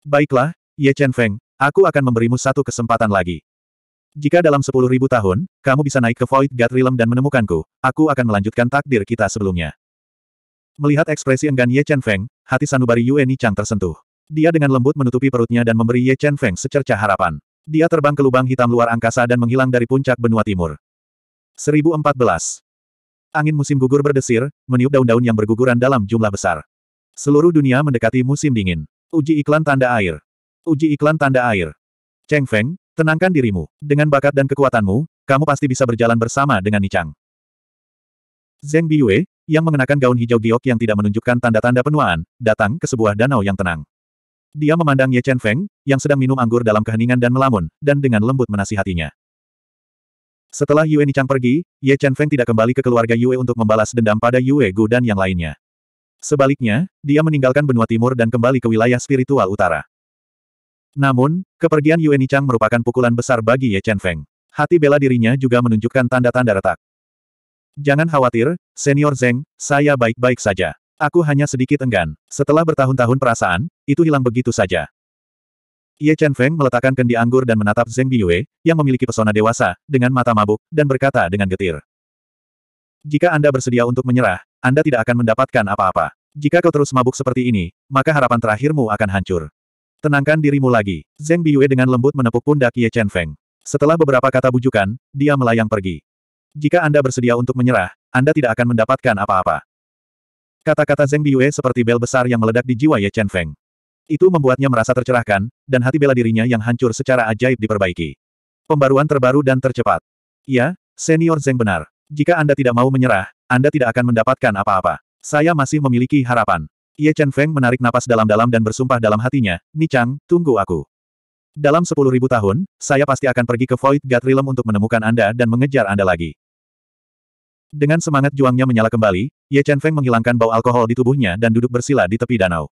Baiklah, Ye Chen Feng, aku akan memberimu satu kesempatan lagi. Jika dalam sepuluh ribu tahun, kamu bisa naik ke Void God Realm dan menemukanku, aku akan melanjutkan takdir kita sebelumnya. Melihat ekspresi enggan Ye Chen Feng, hati sanubari Yue Ni Chang tersentuh. Dia dengan lembut menutupi perutnya dan memberi Ye Chen Feng secerca harapan. Dia terbang ke lubang hitam luar angkasa dan menghilang dari puncak benua timur. 1014. Angin musim gugur berdesir, meniup daun-daun yang berguguran dalam jumlah besar. Seluruh dunia mendekati musim dingin. Uji iklan tanda air. Uji iklan tanda air. Cheng Feng, tenangkan dirimu. Dengan bakat dan kekuatanmu, kamu pasti bisa berjalan bersama dengan Nichang. Zeng Biyue, yang mengenakan gaun hijau giok yang tidak menunjukkan tanda-tanda penuaan, datang ke sebuah danau yang tenang. Dia memandang Ye Chen Feng, yang sedang minum anggur dalam keheningan dan melamun, dan dengan lembut menasihatinya. Setelah Yue Nichang pergi, Ye Chen Feng tidak kembali ke keluarga Yue untuk membalas dendam pada Yue Gu dan yang lainnya. Sebaliknya, dia meninggalkan benua timur dan kembali ke wilayah spiritual utara. Namun, kepergian Yuan Chang merupakan pukulan besar bagi Ye Chen Feng. Hati bela dirinya juga menunjukkan tanda-tanda retak. Jangan khawatir, Senior Zeng, saya baik-baik saja. Aku hanya sedikit enggan. Setelah bertahun-tahun perasaan, itu hilang begitu saja. Ye Chen Feng meletakkan kendi anggur dan menatap Zeng Biyue, yang memiliki pesona dewasa, dengan mata mabuk, dan berkata dengan getir. Jika Anda bersedia untuk menyerah, Anda tidak akan mendapatkan apa-apa. Jika kau terus mabuk seperti ini, maka harapan terakhirmu akan hancur. Tenangkan dirimu lagi. Zeng Biyue dengan lembut menepuk pundak Ye Chen Feng. Setelah beberapa kata bujukan, dia melayang pergi. Jika Anda bersedia untuk menyerah, Anda tidak akan mendapatkan apa-apa. Kata-kata Zeng Biyue seperti bel besar yang meledak di jiwa Ye Chen Feng. Itu membuatnya merasa tercerahkan, dan hati bela dirinya yang hancur secara ajaib diperbaiki. Pembaruan terbaru dan tercepat. Ya, senior Zeng benar. Jika Anda tidak mau menyerah, Anda tidak akan mendapatkan apa-apa. Saya masih memiliki harapan. Ye Chen Feng menarik napas dalam-dalam dan bersumpah dalam hatinya, Ni Chang, tunggu aku. Dalam sepuluh ribu tahun, saya pasti akan pergi ke Void God Realm untuk menemukan Anda dan mengejar Anda lagi. Dengan semangat juangnya menyala kembali, Ye Chen Feng menghilangkan bau alkohol di tubuhnya dan duduk bersila di tepi danau.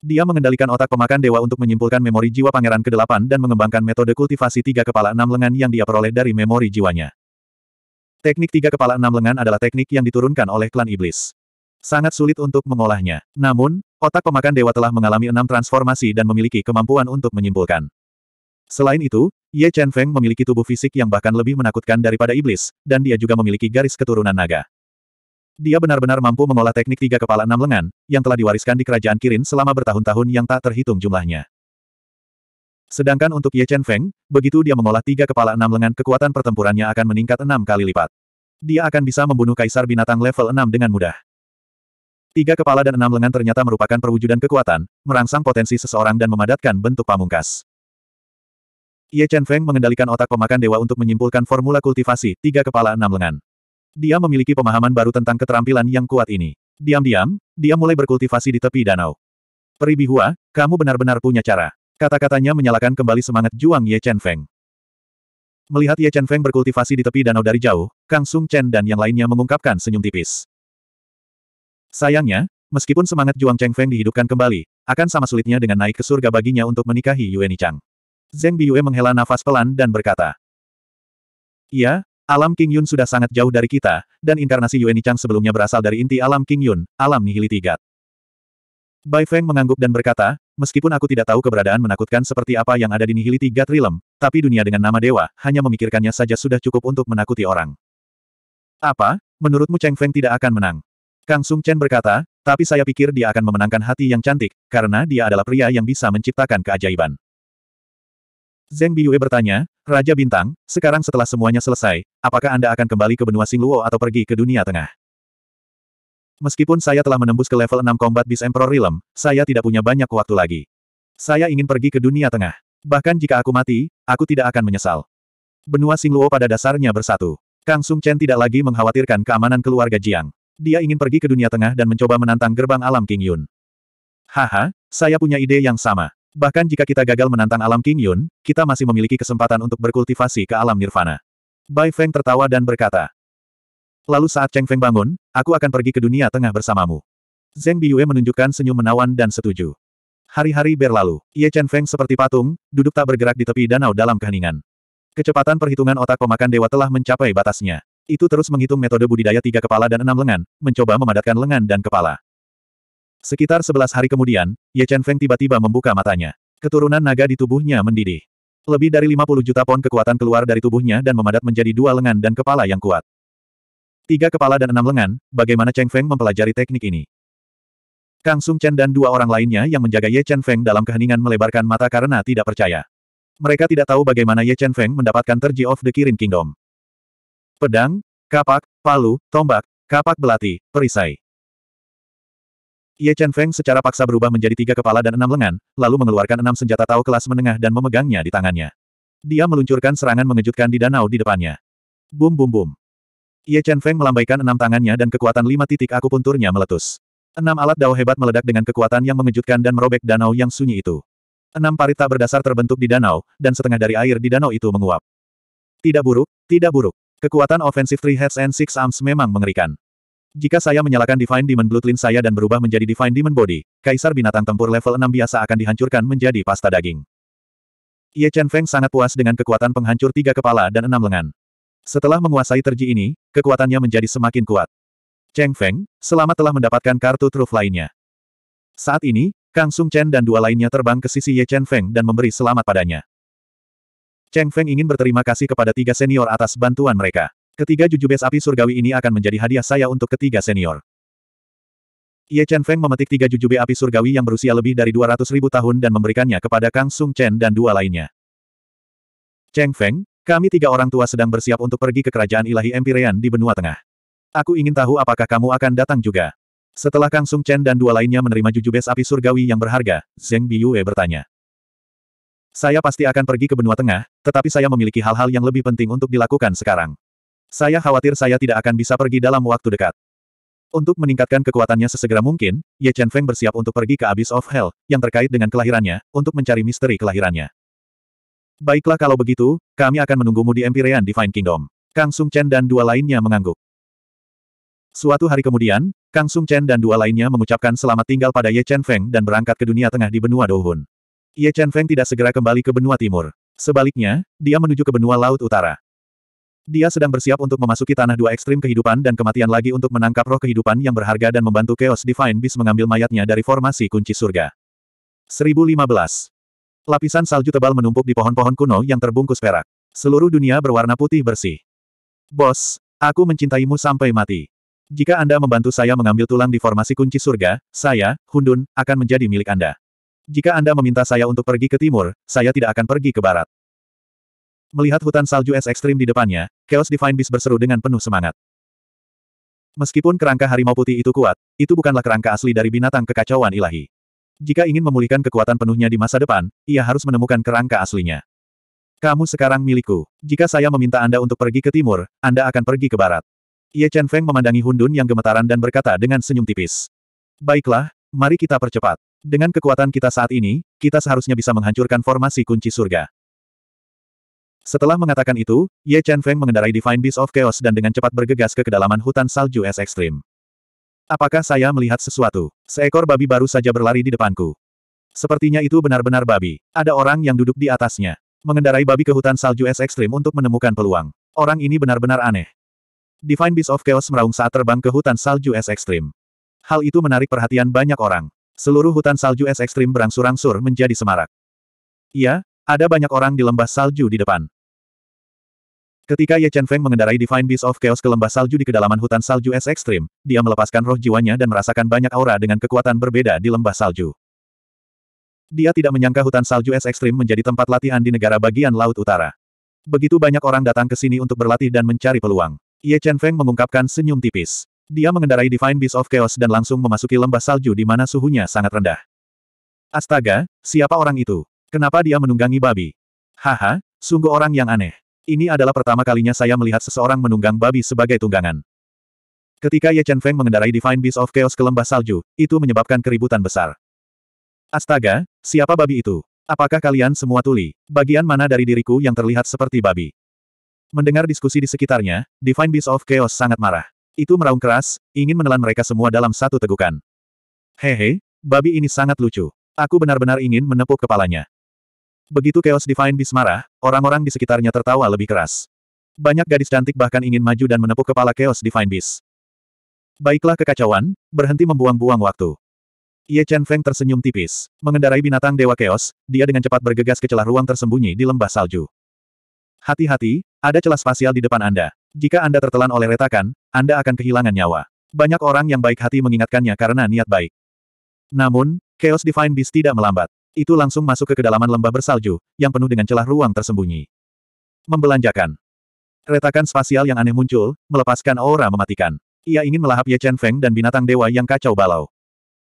Dia mengendalikan otak pemakan dewa untuk menyimpulkan memori jiwa pangeran ke-8 dan mengembangkan metode kultivasi tiga kepala enam lengan yang dia peroleh dari memori jiwanya. Teknik tiga kepala enam lengan adalah teknik yang diturunkan oleh klan iblis. Sangat sulit untuk mengolahnya. Namun, otak pemakan dewa telah mengalami enam transformasi dan memiliki kemampuan untuk menyimpulkan. Selain itu, Ye Chen Feng memiliki tubuh fisik yang bahkan lebih menakutkan daripada iblis, dan dia juga memiliki garis keturunan naga. Dia benar-benar mampu mengolah teknik tiga kepala enam lengan, yang telah diwariskan di kerajaan Kirin selama bertahun-tahun yang tak terhitung jumlahnya. Sedangkan untuk Ye Chen Feng, begitu dia mengolah tiga kepala enam lengan kekuatan pertempurannya akan meningkat enam kali lipat. Dia akan bisa membunuh kaisar binatang level enam dengan mudah. Tiga kepala dan enam lengan ternyata merupakan perwujudan kekuatan, merangsang potensi seseorang dan memadatkan bentuk pamungkas. Ye Chen Feng mengendalikan otak pemakan dewa untuk menyimpulkan formula kultivasi, tiga kepala enam lengan. Dia memiliki pemahaman baru tentang keterampilan yang kuat ini. Diam-diam, dia mulai berkultivasi di tepi danau. Peribihua, kamu benar-benar punya cara. Kata-katanya menyalakan kembali semangat Juang Ye Chen Feng. Melihat Ye Chen Feng berkultivasi di tepi danau dari jauh, Kang Sung Chen dan yang lainnya mengungkapkan senyum tipis. Sayangnya, meskipun semangat Juang Cheng Feng dihidupkan kembali, akan sama sulitnya dengan naik ke surga baginya untuk menikahi Yueni Chang. Zeng Biyue menghela nafas pelan dan berkata, Iya, alam King Yun sudah sangat jauh dari kita, dan inkarnasi Yueni Chang sebelumnya berasal dari inti alam King Yun, alam Nihiliti God. Bai Feng mengangguk dan berkata, meskipun aku tidak tahu keberadaan menakutkan seperti apa yang ada di nihiliti God Realm, tapi dunia dengan nama dewa, hanya memikirkannya saja sudah cukup untuk menakuti orang. Apa? Menurutmu Cheng Feng tidak akan menang? Kang Sung Chen berkata, tapi saya pikir dia akan memenangkan hati yang cantik, karena dia adalah pria yang bisa menciptakan keajaiban. Zeng Biyue bertanya, Raja Bintang, sekarang setelah semuanya selesai, apakah Anda akan kembali ke benua Singluo atau pergi ke dunia tengah? Meskipun saya telah menembus ke level 6 Combat Beast Emperor Realm, saya tidak punya banyak waktu lagi. Saya ingin pergi ke dunia tengah. Bahkan jika aku mati, aku tidak akan menyesal. Benua Singluo pada dasarnya bersatu. Kang Sung Chen tidak lagi mengkhawatirkan keamanan keluarga Jiang. Dia ingin pergi ke dunia tengah dan mencoba menantang gerbang alam King Yun. Haha, saya punya ide yang sama. Bahkan jika kita gagal menantang alam King Yun, kita masih memiliki kesempatan untuk berkultivasi ke alam nirvana. Bai Feng tertawa dan berkata, Lalu saat Cheng Feng bangun, aku akan pergi ke dunia tengah bersamamu. Zeng Biyue menunjukkan senyum menawan dan setuju. Hari-hari berlalu, Ye Chen Feng seperti patung, duduk tak bergerak di tepi danau dalam keheningan. Kecepatan perhitungan otak pemakan dewa telah mencapai batasnya. Itu terus menghitung metode budidaya tiga kepala dan enam lengan, mencoba memadatkan lengan dan kepala. Sekitar sebelas hari kemudian, Ye Chen Feng tiba-tiba membuka matanya. Keturunan naga di tubuhnya mendidih. Lebih dari 50 juta pon kekuatan keluar dari tubuhnya dan memadat menjadi dua lengan dan kepala yang kuat. Tiga kepala dan enam lengan, bagaimana Cheng Feng mempelajari teknik ini? Kang Sung Chen dan dua orang lainnya yang menjaga Ye Chen Feng dalam keheningan melebarkan mata karena tidak percaya. Mereka tidak tahu bagaimana Ye Chen Feng mendapatkan Terji of the Kirin Kingdom. Pedang, kapak, palu, tombak, kapak belati, perisai. Ye Chen Feng secara paksa berubah menjadi tiga kepala dan enam lengan, lalu mengeluarkan enam senjata Tao kelas menengah dan memegangnya di tangannya. Dia meluncurkan serangan mengejutkan di danau di depannya. Bum bum bum. Ye Chen Feng melambaikan enam tangannya dan kekuatan lima titik akupunturnya meletus. Enam alat dao hebat meledak dengan kekuatan yang mengejutkan dan merobek danau yang sunyi itu. Enam parit tak berdasar terbentuk di danau, dan setengah dari air di danau itu menguap. Tidak buruk, tidak buruk. Kekuatan ofensif Three Heads and Six Arms memang mengerikan. Jika saya menyalakan Divine Demon Bloodline saya dan berubah menjadi Divine Demon Body, Kaisar Binatang Tempur level 6 biasa akan dihancurkan menjadi pasta daging. Ye Chen Feng sangat puas dengan kekuatan penghancur tiga kepala dan enam lengan. Setelah menguasai terji ini, kekuatannya menjadi semakin kuat. Cheng Feng, selamat telah mendapatkan kartu truf lainnya. Saat ini, Kang Sung Chen dan dua lainnya terbang ke sisi Ye Chen Feng dan memberi selamat padanya. Cheng Feng ingin berterima kasih kepada tiga senior atas bantuan mereka. Ketiga jujubes api surgawi ini akan menjadi hadiah saya untuk ketiga senior. Ye Chen Feng memetik tiga jujube api surgawi yang berusia lebih dari 200 ribu tahun dan memberikannya kepada Kang Sung Chen dan dua lainnya. Cheng Feng, kami tiga orang tua sedang bersiap untuk pergi ke kerajaan ilahi Empirean di benua tengah. Aku ingin tahu apakah kamu akan datang juga. Setelah Kang Sung Chen dan dua lainnya menerima jujubes api surgawi yang berharga, Zeng Biyue bertanya. Saya pasti akan pergi ke benua tengah, tetapi saya memiliki hal-hal yang lebih penting untuk dilakukan sekarang. Saya khawatir saya tidak akan bisa pergi dalam waktu dekat. Untuk meningkatkan kekuatannya sesegera mungkin, Ye Chen Feng bersiap untuk pergi ke Abyss of Hell, yang terkait dengan kelahirannya, untuk mencari misteri kelahirannya. Baiklah kalau begitu, kami akan menunggumu di Empyrean Divine Kingdom. Kang Sung Chen dan dua lainnya mengangguk. Suatu hari kemudian, Kang Sung Chen dan dua lainnya mengucapkan selamat tinggal pada Ye Chen Feng dan berangkat ke dunia tengah di benua Douhun. Ye Chen Feng tidak segera kembali ke benua timur. Sebaliknya, dia menuju ke benua laut utara. Dia sedang bersiap untuk memasuki tanah dua ekstrim kehidupan dan kematian lagi untuk menangkap roh kehidupan yang berharga dan membantu Chaos Divine Beast mengambil mayatnya dari formasi kunci surga. 1015. Lapisan salju tebal menumpuk di pohon-pohon kuno yang terbungkus perak. Seluruh dunia berwarna putih bersih. Bos, aku mencintaimu sampai mati. Jika Anda membantu saya mengambil tulang di formasi kunci surga, saya, Hundun, akan menjadi milik Anda. Jika Anda meminta saya untuk pergi ke timur, saya tidak akan pergi ke barat. Melihat hutan salju es ekstrim di depannya, Chaos Divine Beast berseru dengan penuh semangat. Meskipun kerangka harimau putih itu kuat, itu bukanlah kerangka asli dari binatang kekacauan ilahi. Jika ingin memulihkan kekuatan penuhnya di masa depan, ia harus menemukan kerangka aslinya. Kamu sekarang milikku. Jika saya meminta Anda untuk pergi ke timur, Anda akan pergi ke barat. Ye Chen Feng memandangi Hundun yang gemetaran dan berkata dengan senyum tipis. Baiklah, mari kita percepat. Dengan kekuatan kita saat ini, kita seharusnya bisa menghancurkan formasi kunci surga. Setelah mengatakan itu, Ye Chen Feng mengendarai Divine Beast of Chaos dan dengan cepat bergegas ke kedalaman hutan salju es ekstrim. Apakah saya melihat sesuatu? Seekor babi baru saja berlari di depanku. Sepertinya itu benar-benar babi. Ada orang yang duduk di atasnya. Mengendarai babi ke hutan salju es ekstrim untuk menemukan peluang. Orang ini benar-benar aneh. Divine Beast of Chaos meraung saat terbang ke hutan salju es ekstrim. Hal itu menarik perhatian banyak orang. Seluruh hutan salju es ekstrim berangsur-angsur menjadi semarak. Iya, ada banyak orang di lembah salju di depan. Ketika Ye Chen Feng mengendarai Divine Beast of Chaos ke lembah salju di kedalaman hutan salju es ekstrim, dia melepaskan roh jiwanya dan merasakan banyak aura dengan kekuatan berbeda di lembah salju. Dia tidak menyangka hutan salju es ekstrim menjadi tempat latihan di negara bagian laut utara. Begitu banyak orang datang ke sini untuk berlatih dan mencari peluang. Ye Chen Feng mengungkapkan senyum tipis. Dia mengendarai Divine Beast of Chaos dan langsung memasuki lembah salju di mana suhunya sangat rendah. Astaga, siapa orang itu? Kenapa dia menunggangi babi? Haha, sungguh orang yang aneh. Ini adalah pertama kalinya saya melihat seseorang menunggang babi sebagai tunggangan. Ketika Ye Chen Feng mengendarai Divine Beast of Chaos ke lembah salju, itu menyebabkan keributan besar. Astaga, siapa babi itu? Apakah kalian semua tuli? Bagian mana dari diriku yang terlihat seperti babi? Mendengar diskusi di sekitarnya, Divine Beast of Chaos sangat marah. Itu meraung keras, ingin menelan mereka semua dalam satu tegukan. Hehe, babi ini sangat lucu. Aku benar-benar ingin menepuk kepalanya. Begitu Chaos Divine Beast marah, orang-orang di sekitarnya tertawa lebih keras. Banyak gadis cantik bahkan ingin maju dan menepuk kepala Chaos Divine Beast. Baiklah kekacauan, berhenti membuang-buang waktu. Ye Chen Feng tersenyum tipis. Mengendarai binatang Dewa Chaos, dia dengan cepat bergegas ke celah ruang tersembunyi di lembah salju. Hati-hati, ada celah spasial di depan Anda. Jika Anda tertelan oleh retakan, Anda akan kehilangan nyawa. Banyak orang yang baik hati mengingatkannya karena niat baik. Namun, Chaos Divine Beast tidak melambat. Itu langsung masuk ke kedalaman lembah bersalju, yang penuh dengan celah ruang tersembunyi. Membelanjakan. Retakan spasial yang aneh muncul, melepaskan aura mematikan. Ia ingin melahap Ye Chen Feng dan binatang dewa yang kacau balau.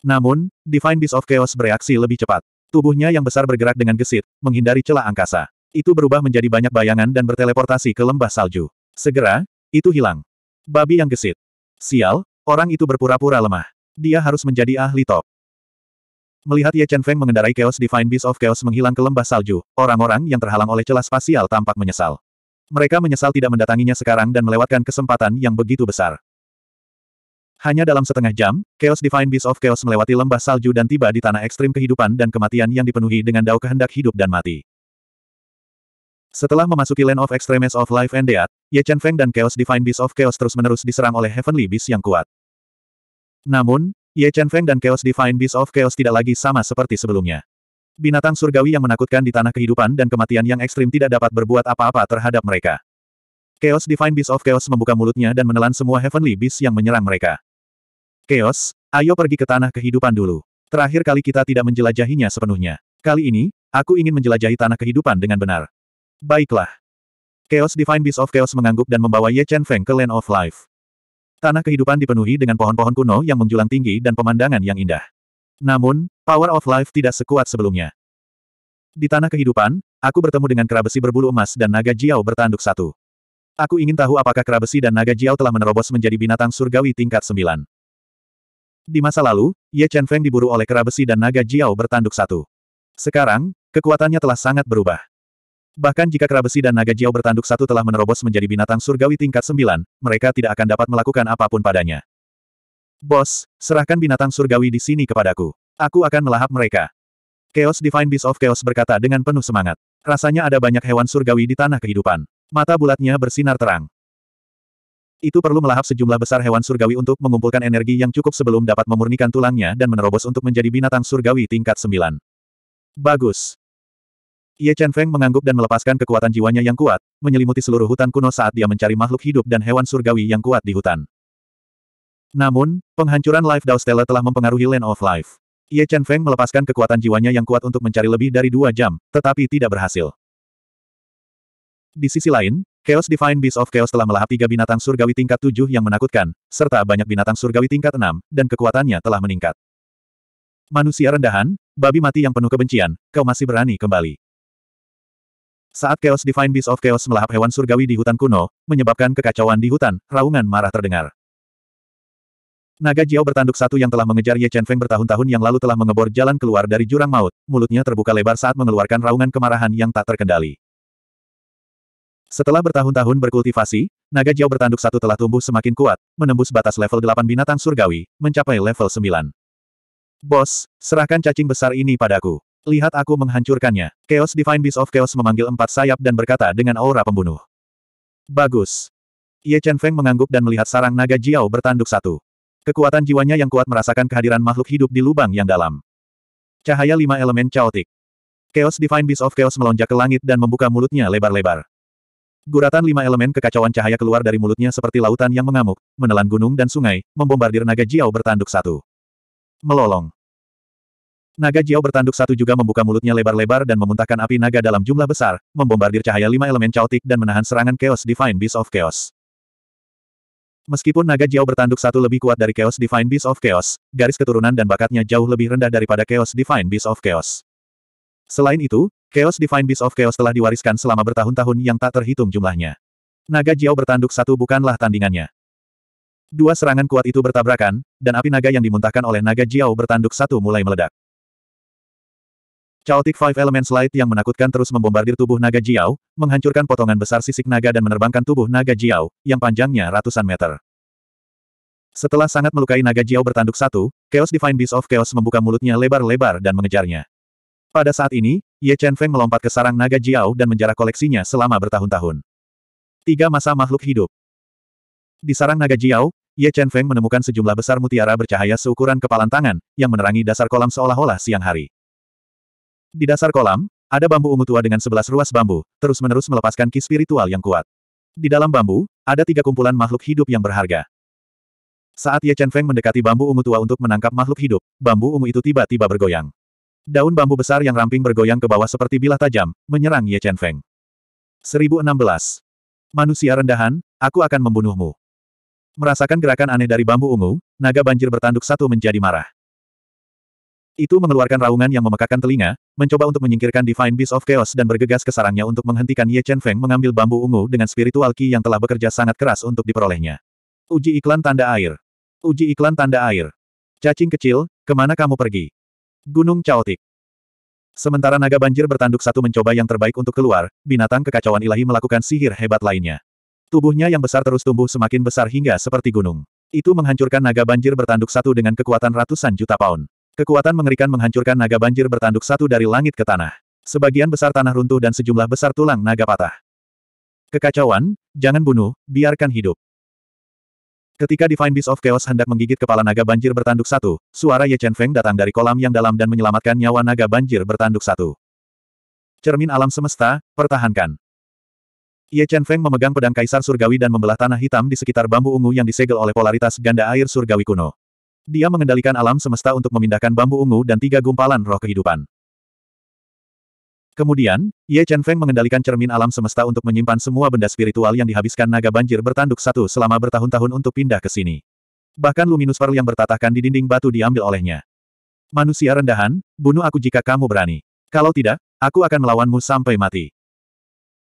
Namun, Divine Beast of Chaos bereaksi lebih cepat. Tubuhnya yang besar bergerak dengan gesit, menghindari celah angkasa. Itu berubah menjadi banyak bayangan dan berteleportasi ke lembah salju. Segera, itu hilang. Babi yang gesit. Sial, orang itu berpura-pura lemah. Dia harus menjadi ahli top. Melihat Ye Chen Feng mengendarai Chaos Divine Beast of Chaos menghilang ke lembah salju, orang-orang yang terhalang oleh celah spasial tampak menyesal. Mereka menyesal tidak mendatanginya sekarang dan melewatkan kesempatan yang begitu besar. Hanya dalam setengah jam, Chaos Divine Beast of Chaos melewati lembah salju dan tiba di tanah ekstrim kehidupan dan kematian yang dipenuhi dengan dao kehendak hidup dan mati. Setelah memasuki Land of Extremes of Life and Death, Ye Chen Feng dan Chaos Divine Beast of Chaos terus-menerus diserang oleh Heavenly Beast yang kuat. Namun, Ye Chen Feng dan Chaos Divine Beast of Chaos tidak lagi sama seperti sebelumnya. Binatang surgawi yang menakutkan di tanah kehidupan dan kematian yang ekstrim tidak dapat berbuat apa-apa terhadap mereka. Chaos Divine Beast of Chaos membuka mulutnya dan menelan semua Heavenly Beast yang menyerang mereka. Chaos, ayo pergi ke tanah kehidupan dulu. Terakhir kali kita tidak menjelajahinya sepenuhnya. Kali ini, aku ingin menjelajahi tanah kehidupan dengan benar. Baiklah. Chaos Divine Beast of Chaos mengangguk dan membawa Ye Chen Feng ke Land of Life. Tanah kehidupan dipenuhi dengan pohon-pohon kuno yang menjulang tinggi dan pemandangan yang indah. Namun, power of life tidak sekuat sebelumnya. Di tanah kehidupan, aku bertemu dengan besi berbulu emas dan naga Jiao bertanduk satu. Aku ingin tahu apakah besi dan naga Jiao telah menerobos menjadi binatang surgawi tingkat sembilan. Di masa lalu, Ye Chen Feng diburu oleh besi dan naga Jiao bertanduk satu. Sekarang, kekuatannya telah sangat berubah. Bahkan jika kera dan naga Jiao bertanduk satu telah menerobos menjadi binatang surgawi tingkat sembilan, mereka tidak akan dapat melakukan apapun padanya. Bos, serahkan binatang surgawi di sini kepadaku. Aku akan melahap mereka. Chaos Divine Beast of Chaos berkata dengan penuh semangat. Rasanya ada banyak hewan surgawi di tanah kehidupan. Mata bulatnya bersinar terang. Itu perlu melahap sejumlah besar hewan surgawi untuk mengumpulkan energi yang cukup sebelum dapat memurnikan tulangnya dan menerobos untuk menjadi binatang surgawi tingkat sembilan. Bagus. Ye Chen Feng mengangguk dan melepaskan kekuatan jiwanya yang kuat, menyelimuti seluruh hutan kuno saat dia mencari makhluk hidup dan hewan surgawi yang kuat di hutan. Namun, penghancuran Life Dao Stella telah mempengaruhi Land of Life. Ye Chen Feng melepaskan kekuatan jiwanya yang kuat untuk mencari lebih dari dua jam, tetapi tidak berhasil. Di sisi lain, Chaos Divine Beast of Chaos telah melahap tiga binatang surgawi tingkat tujuh yang menakutkan, serta banyak binatang surgawi tingkat enam, dan kekuatannya telah meningkat. Manusia rendahan, babi mati yang penuh kebencian, kau masih berani kembali. Saat Chaos Divine Beast of Chaos melahap hewan surgawi di hutan kuno, menyebabkan kekacauan di hutan, raungan marah terdengar. Naga Jiao bertanduk satu yang telah mengejar Ye Chen Feng bertahun-tahun yang lalu telah mengebor jalan keluar dari jurang maut, mulutnya terbuka lebar saat mengeluarkan raungan kemarahan yang tak terkendali. Setelah bertahun-tahun berkultivasi, naga Jiao bertanduk satu telah tumbuh semakin kuat, menembus batas level 8 binatang surgawi, mencapai level 9. Bos, serahkan cacing besar ini padaku. Lihat aku menghancurkannya. Chaos Divine Beast of Chaos memanggil empat sayap dan berkata dengan aura pembunuh. Bagus. Ye Chen Feng mengangguk dan melihat sarang naga Jiao bertanduk satu. Kekuatan jiwanya yang kuat merasakan kehadiran makhluk hidup di lubang yang dalam. Cahaya lima elemen caotik. Chaos Divine Beast of Chaos melonjak ke langit dan membuka mulutnya lebar-lebar. Guratan lima elemen kekacauan cahaya keluar dari mulutnya seperti lautan yang mengamuk, menelan gunung dan sungai, membombardir naga Jiao bertanduk satu. Melolong. Naga Jiao bertanduk satu juga membuka mulutnya lebar-lebar dan memuntahkan api naga dalam jumlah besar, membombardir cahaya lima elemen caotik dan menahan serangan Chaos Divine Beast of Chaos. Meskipun naga Jiao bertanduk satu lebih kuat dari Chaos Divine Beast of Chaos, garis keturunan dan bakatnya jauh lebih rendah daripada Chaos Divine Beast of Chaos. Selain itu, Chaos Divine Beast of Chaos telah diwariskan selama bertahun-tahun yang tak terhitung jumlahnya. Naga Jiao bertanduk satu bukanlah tandingannya. Dua serangan kuat itu bertabrakan, dan api naga yang dimuntahkan oleh naga Jiao bertanduk satu mulai meledak. Chaotic Five Elements Light yang menakutkan terus membombardir tubuh naga Jiao, menghancurkan potongan besar sisik naga dan menerbangkan tubuh naga Jiao, yang panjangnya ratusan meter. Setelah sangat melukai naga Jiao bertanduk satu, Chaos Divine Beast of Chaos membuka mulutnya lebar-lebar dan mengejarnya. Pada saat ini, Ye Chen Feng melompat ke sarang naga Jiao dan menjarah koleksinya selama bertahun-tahun. Tiga masa makhluk hidup. Di sarang naga Jiao, Ye Chen Feng menemukan sejumlah besar mutiara bercahaya seukuran kepalan tangan, yang menerangi dasar kolam seolah-olah siang hari. Di dasar kolam, ada bambu ungu tua dengan sebelas ruas bambu, terus-menerus melepaskan ki spiritual yang kuat. Di dalam bambu, ada tiga kumpulan makhluk hidup yang berharga. Saat Ye Chen Feng mendekati bambu ungu tua untuk menangkap makhluk hidup, bambu ungu itu tiba-tiba bergoyang. Daun bambu besar yang ramping bergoyang ke bawah seperti bilah tajam, menyerang Ye Chen Feng. 1016. Manusia rendahan, aku akan membunuhmu. Merasakan gerakan aneh dari bambu ungu, naga banjir bertanduk satu menjadi marah. Itu mengeluarkan raungan yang memekakkan telinga, mencoba untuk menyingkirkan Divine Beast of Chaos dan bergegas ke sarangnya untuk menghentikan Ye Chen Feng mengambil bambu ungu dengan spiritual ki yang telah bekerja sangat keras untuk diperolehnya. Uji iklan tanda air. Uji iklan tanda air. Cacing kecil, kemana kamu pergi? Gunung Chaotic. Sementara naga banjir bertanduk satu mencoba yang terbaik untuk keluar, binatang kekacauan ilahi melakukan sihir hebat lainnya. Tubuhnya yang besar terus tumbuh semakin besar hingga seperti gunung. Itu menghancurkan naga banjir bertanduk satu dengan kekuatan ratusan juta pound. Kekuatan mengerikan menghancurkan naga banjir bertanduk satu dari langit ke tanah. Sebagian besar tanah runtuh dan sejumlah besar tulang naga patah. Kekacauan, jangan bunuh, biarkan hidup. Ketika Divine Beast of Chaos hendak menggigit kepala naga banjir bertanduk satu, suara Ye Chen Feng datang dari kolam yang dalam dan menyelamatkan nyawa naga banjir bertanduk satu. Cermin alam semesta, pertahankan. Ye Chen Feng memegang pedang kaisar surgawi dan membelah tanah hitam di sekitar bambu ungu yang disegel oleh polaritas ganda air surgawi kuno. Dia mengendalikan alam semesta untuk memindahkan bambu ungu dan tiga gumpalan roh kehidupan. Kemudian, Ye Chen Feng mengendalikan cermin alam semesta untuk menyimpan semua benda spiritual yang dihabiskan naga banjir bertanduk satu selama bertahun-tahun untuk pindah ke sini. Bahkan luminus Pearl yang bertatahkan di dinding batu diambil olehnya. Manusia rendahan, bunuh aku jika kamu berani. Kalau tidak, aku akan melawanmu sampai mati.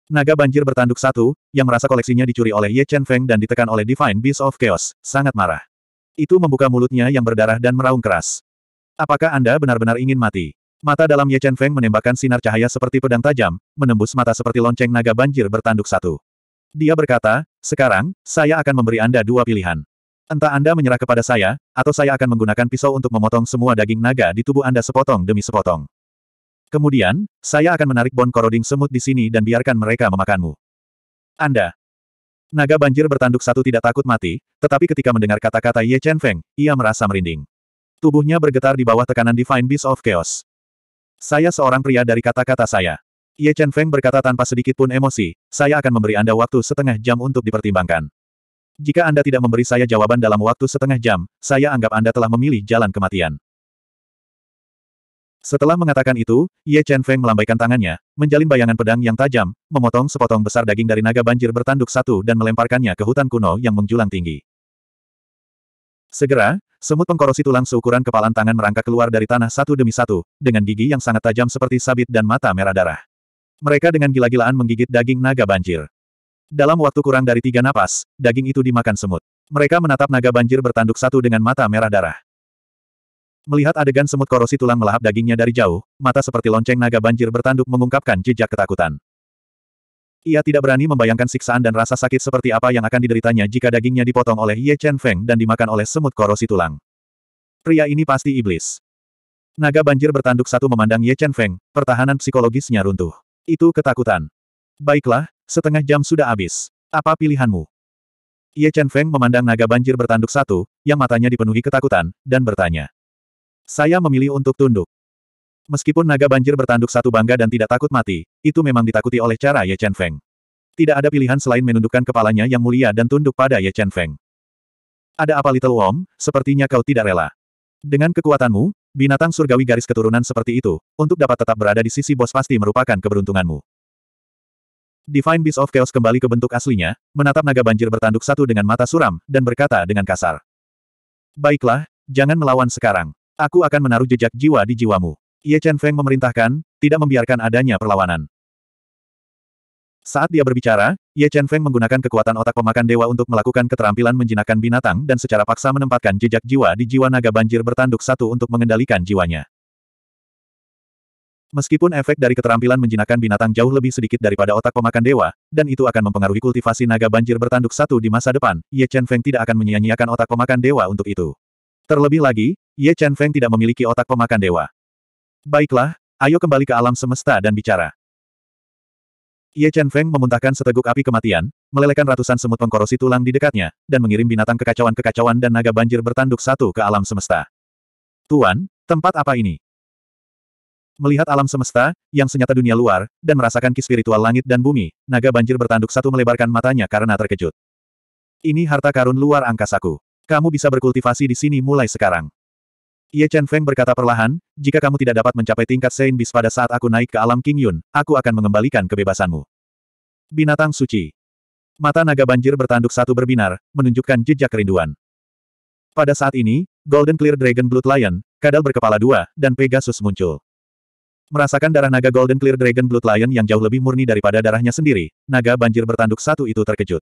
Naga banjir bertanduk satu, yang merasa koleksinya dicuri oleh Ye Chen Feng dan ditekan oleh Divine Beast of Chaos, sangat marah. Itu membuka mulutnya yang berdarah dan meraung keras. Apakah Anda benar-benar ingin mati? Mata dalam Ye Chen Feng menembakkan sinar cahaya seperti pedang tajam, menembus mata seperti lonceng naga banjir bertanduk satu. Dia berkata, sekarang, saya akan memberi Anda dua pilihan. Entah Anda menyerah kepada saya, atau saya akan menggunakan pisau untuk memotong semua daging naga di tubuh Anda sepotong demi sepotong. Kemudian, saya akan menarik bon koroding semut di sini dan biarkan mereka memakanmu. Anda, Naga banjir bertanduk satu tidak takut mati, tetapi ketika mendengar kata-kata Ye Chen Feng, ia merasa merinding. Tubuhnya bergetar di bawah tekanan Divine Beast of Chaos. Saya seorang pria dari kata-kata saya. Ye Chen Feng berkata tanpa sedikit pun emosi, saya akan memberi Anda waktu setengah jam untuk dipertimbangkan. Jika Anda tidak memberi saya jawaban dalam waktu setengah jam, saya anggap Anda telah memilih jalan kematian. Setelah mengatakan itu, Ye Chen Feng melambaikan tangannya, menjalin bayangan pedang yang tajam, memotong sepotong besar daging dari naga banjir bertanduk satu dan melemparkannya ke hutan kuno yang menjulang tinggi. Segera, semut pengkorosi tulang seukuran kepalan tangan merangkak keluar dari tanah satu demi satu, dengan gigi yang sangat tajam seperti sabit dan mata merah darah. Mereka dengan gila-gilaan menggigit daging naga banjir. Dalam waktu kurang dari tiga napas, daging itu dimakan semut. Mereka menatap naga banjir bertanduk satu dengan mata merah darah. Melihat adegan semut korosi tulang melahap dagingnya dari jauh, mata seperti lonceng naga banjir bertanduk mengungkapkan jejak ketakutan. Ia tidak berani membayangkan siksaan dan rasa sakit seperti apa yang akan dideritanya jika dagingnya dipotong oleh Ye Chen Feng dan dimakan oleh semut korosi tulang. Pria ini pasti iblis. Naga banjir bertanduk satu memandang Ye Chen Feng, pertahanan psikologisnya runtuh. Itu ketakutan. Baiklah, setengah jam sudah habis. Apa pilihanmu? Ye Chen Feng memandang naga banjir bertanduk satu, yang matanya dipenuhi ketakutan, dan bertanya. Saya memilih untuk tunduk. Meskipun naga banjir bertanduk satu bangga dan tidak takut mati, itu memang ditakuti oleh cara Ye Chen Feng. Tidak ada pilihan selain menundukkan kepalanya yang mulia dan tunduk pada Ye Chen Feng. Ada apa Little Worm, sepertinya kau tidak rela. Dengan kekuatanmu, binatang surgawi garis keturunan seperti itu, untuk dapat tetap berada di sisi bos pasti merupakan keberuntunganmu. Divine Beast of Chaos kembali ke bentuk aslinya, menatap naga banjir bertanduk satu dengan mata suram, dan berkata dengan kasar. Baiklah, jangan melawan sekarang. Aku akan menaruh jejak jiwa di jiwamu. Ye Chen Feng memerintahkan, tidak membiarkan adanya perlawanan. Saat dia berbicara, Ye Chen Feng menggunakan kekuatan otak pemakan dewa untuk melakukan keterampilan menjinakkan binatang dan secara paksa menempatkan jejak jiwa di jiwa naga banjir bertanduk satu untuk mengendalikan jiwanya. Meskipun efek dari keterampilan menjinakkan binatang jauh lebih sedikit daripada otak pemakan dewa, dan itu akan mempengaruhi kultivasi naga banjir bertanduk satu di masa depan, Ye Chen Feng tidak akan menyia-nyiakan otak pemakan dewa untuk itu. Terlebih lagi, Ye Chen Feng tidak memiliki otak pemakan dewa. Baiklah, ayo kembali ke alam semesta dan bicara. Ye Chen Feng memuntahkan seteguk api kematian, melelehkan ratusan semut pengkorosi tulang di dekatnya, dan mengirim binatang kekacauan-kekacauan dan naga banjir bertanduk satu ke alam semesta. Tuan, tempat apa ini? Melihat alam semesta, yang senyata dunia luar, dan merasakan ki spiritual langit dan bumi, naga banjir bertanduk satu melebarkan matanya karena terkejut. Ini harta karun luar angkasaku. Kamu bisa berkultivasi di sini mulai sekarang. Ye Chen Feng berkata perlahan, jika kamu tidak dapat mencapai tingkat Saint Beast pada saat aku naik ke alam King Yun, aku akan mengembalikan kebebasanmu. Binatang suci. Mata naga banjir bertanduk satu berbinar, menunjukkan jejak kerinduan. Pada saat ini, Golden Clear Dragon Blood Lion, Kadal berkepala dua, dan Pegasus muncul. Merasakan darah naga Golden Clear Dragon Blood Lion yang jauh lebih murni daripada darahnya sendiri, naga banjir bertanduk satu itu terkejut.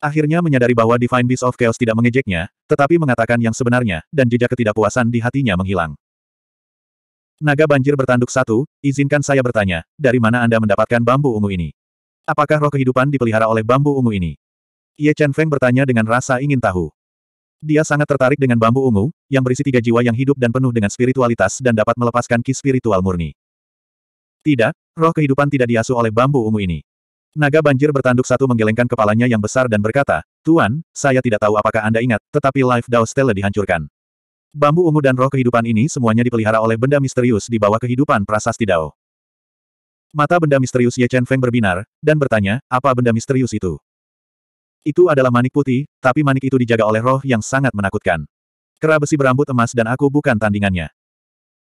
Akhirnya menyadari bahwa Divine Beast of Chaos tidak mengejeknya, tetapi mengatakan yang sebenarnya, dan jejak ketidakpuasan di hatinya menghilang. Naga banjir bertanduk satu, izinkan saya bertanya, dari mana Anda mendapatkan bambu ungu ini? Apakah roh kehidupan dipelihara oleh bambu ungu ini? Ye Chen Feng bertanya dengan rasa ingin tahu. Dia sangat tertarik dengan bambu ungu, yang berisi tiga jiwa yang hidup dan penuh dengan spiritualitas dan dapat melepaskan ki spiritual murni. Tidak, roh kehidupan tidak diasuh oleh bambu ungu ini. Naga banjir bertanduk satu menggelengkan kepalanya yang besar dan berkata, Tuan, saya tidak tahu apakah Anda ingat, tetapi Life Dao Stella dihancurkan. Bambu ungu dan roh kehidupan ini semuanya dipelihara oleh benda misterius di bawah kehidupan prasasti Dao. Mata benda misterius Ye Chen Feng berbinar, dan bertanya, apa benda misterius itu? Itu adalah manik putih, tapi manik itu dijaga oleh roh yang sangat menakutkan. Kera besi berambut emas dan aku bukan tandingannya.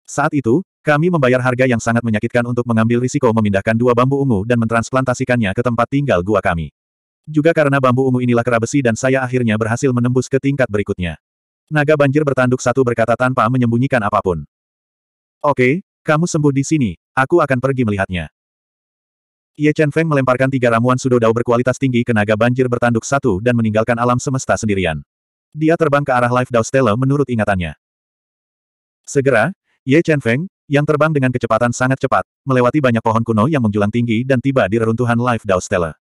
Saat itu, kami membayar harga yang sangat menyakitkan untuk mengambil risiko memindahkan dua bambu ungu dan mentransplantasikannya ke tempat tinggal gua kami. Juga karena bambu ungu inilah kera besi dan saya akhirnya berhasil menembus ke tingkat berikutnya. Naga banjir bertanduk satu berkata tanpa menyembunyikan apapun. Oke, kamu sembuh di sini, aku akan pergi melihatnya. Ye Chen Feng melemparkan tiga ramuan sudodao berkualitas tinggi ke naga banjir bertanduk satu dan meninggalkan alam semesta sendirian. Dia terbang ke arah Life Dao Stella menurut ingatannya. Segera, Ye Chen Feng, yang terbang dengan kecepatan sangat cepat, melewati banyak pohon kuno yang menjulang tinggi dan tiba di reruntuhan Life Dao Stella.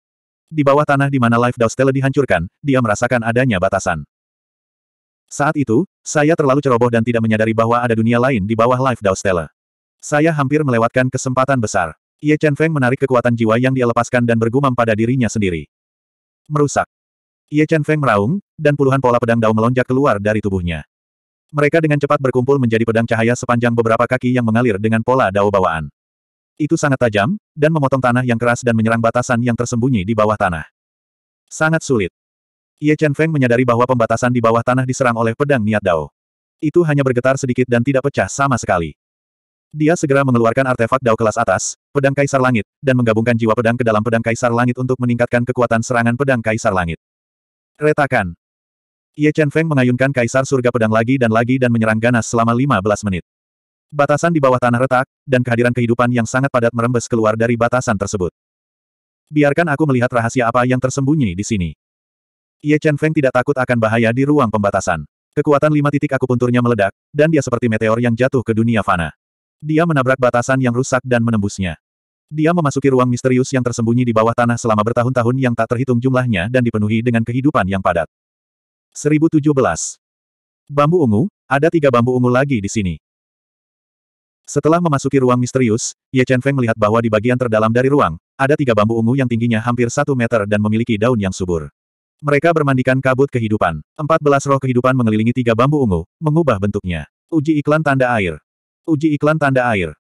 Di bawah tanah di mana Life Dao Stella dihancurkan, dia merasakan adanya batasan. Saat itu, saya terlalu ceroboh dan tidak menyadari bahwa ada dunia lain di bawah Life Dao Stella. Saya hampir melewatkan kesempatan besar. Ye Chen Feng menarik kekuatan jiwa yang dia lepaskan dan bergumam pada dirinya sendiri. Merusak. Ye Chen Feng meraung, dan puluhan pola pedang dao melonjak keluar dari tubuhnya. Mereka dengan cepat berkumpul menjadi pedang cahaya sepanjang beberapa kaki yang mengalir dengan pola dao bawaan. Itu sangat tajam, dan memotong tanah yang keras dan menyerang batasan yang tersembunyi di bawah tanah. Sangat sulit. Ye Chen Feng menyadari bahwa pembatasan di bawah tanah diserang oleh pedang niat dao. Itu hanya bergetar sedikit dan tidak pecah sama sekali. Dia segera mengeluarkan artefak dao kelas atas, pedang kaisar langit, dan menggabungkan jiwa pedang ke dalam pedang kaisar langit untuk meningkatkan kekuatan serangan pedang kaisar langit. Retakan. Ye Chen Feng mengayunkan Kaisar Surga Pedang lagi dan lagi dan menyerang ganas selama 15 menit. Batasan di bawah tanah retak, dan kehadiran kehidupan yang sangat padat merembes keluar dari batasan tersebut. Biarkan aku melihat rahasia apa yang tersembunyi di sini. Ye Chen Feng tidak takut akan bahaya di ruang pembatasan. Kekuatan lima titik aku punturnya meledak, dan dia seperti meteor yang jatuh ke dunia fana. Dia menabrak batasan yang rusak dan menembusnya. Dia memasuki ruang misterius yang tersembunyi di bawah tanah selama bertahun-tahun yang tak terhitung jumlahnya dan dipenuhi dengan kehidupan yang padat. 1017. Bambu ungu, ada tiga bambu ungu lagi di sini. Setelah memasuki ruang misterius, Ye Chen Feng melihat bahwa di bagian terdalam dari ruang, ada tiga bambu ungu yang tingginya hampir satu meter dan memiliki daun yang subur. Mereka bermandikan kabut kehidupan. Empat belas roh kehidupan mengelilingi tiga bambu ungu, mengubah bentuknya. Uji iklan tanda air. Uji iklan tanda air.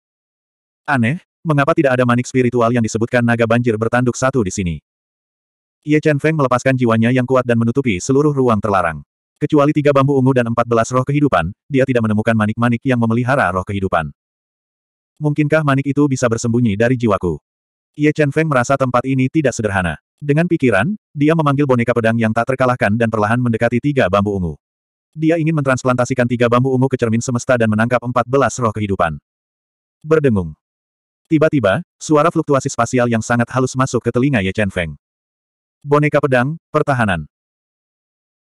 Aneh, mengapa tidak ada manik spiritual yang disebutkan naga banjir bertanduk satu di sini? Ye Chen Feng melepaskan jiwanya yang kuat dan menutupi seluruh ruang terlarang. Kecuali tiga bambu ungu dan empat belas roh kehidupan, dia tidak menemukan manik-manik yang memelihara roh kehidupan. Mungkinkah manik itu bisa bersembunyi dari jiwaku? Ye Chen Feng merasa tempat ini tidak sederhana. Dengan pikiran, dia memanggil boneka pedang yang tak terkalahkan dan perlahan mendekati tiga bambu ungu. Dia ingin mentransplantasikan tiga bambu ungu ke cermin semesta dan menangkap empat belas roh kehidupan. Berdengung. Tiba-tiba, suara fluktuasi spasial yang sangat halus masuk ke telinga Ye Chen Feng. Boneka pedang, pertahanan.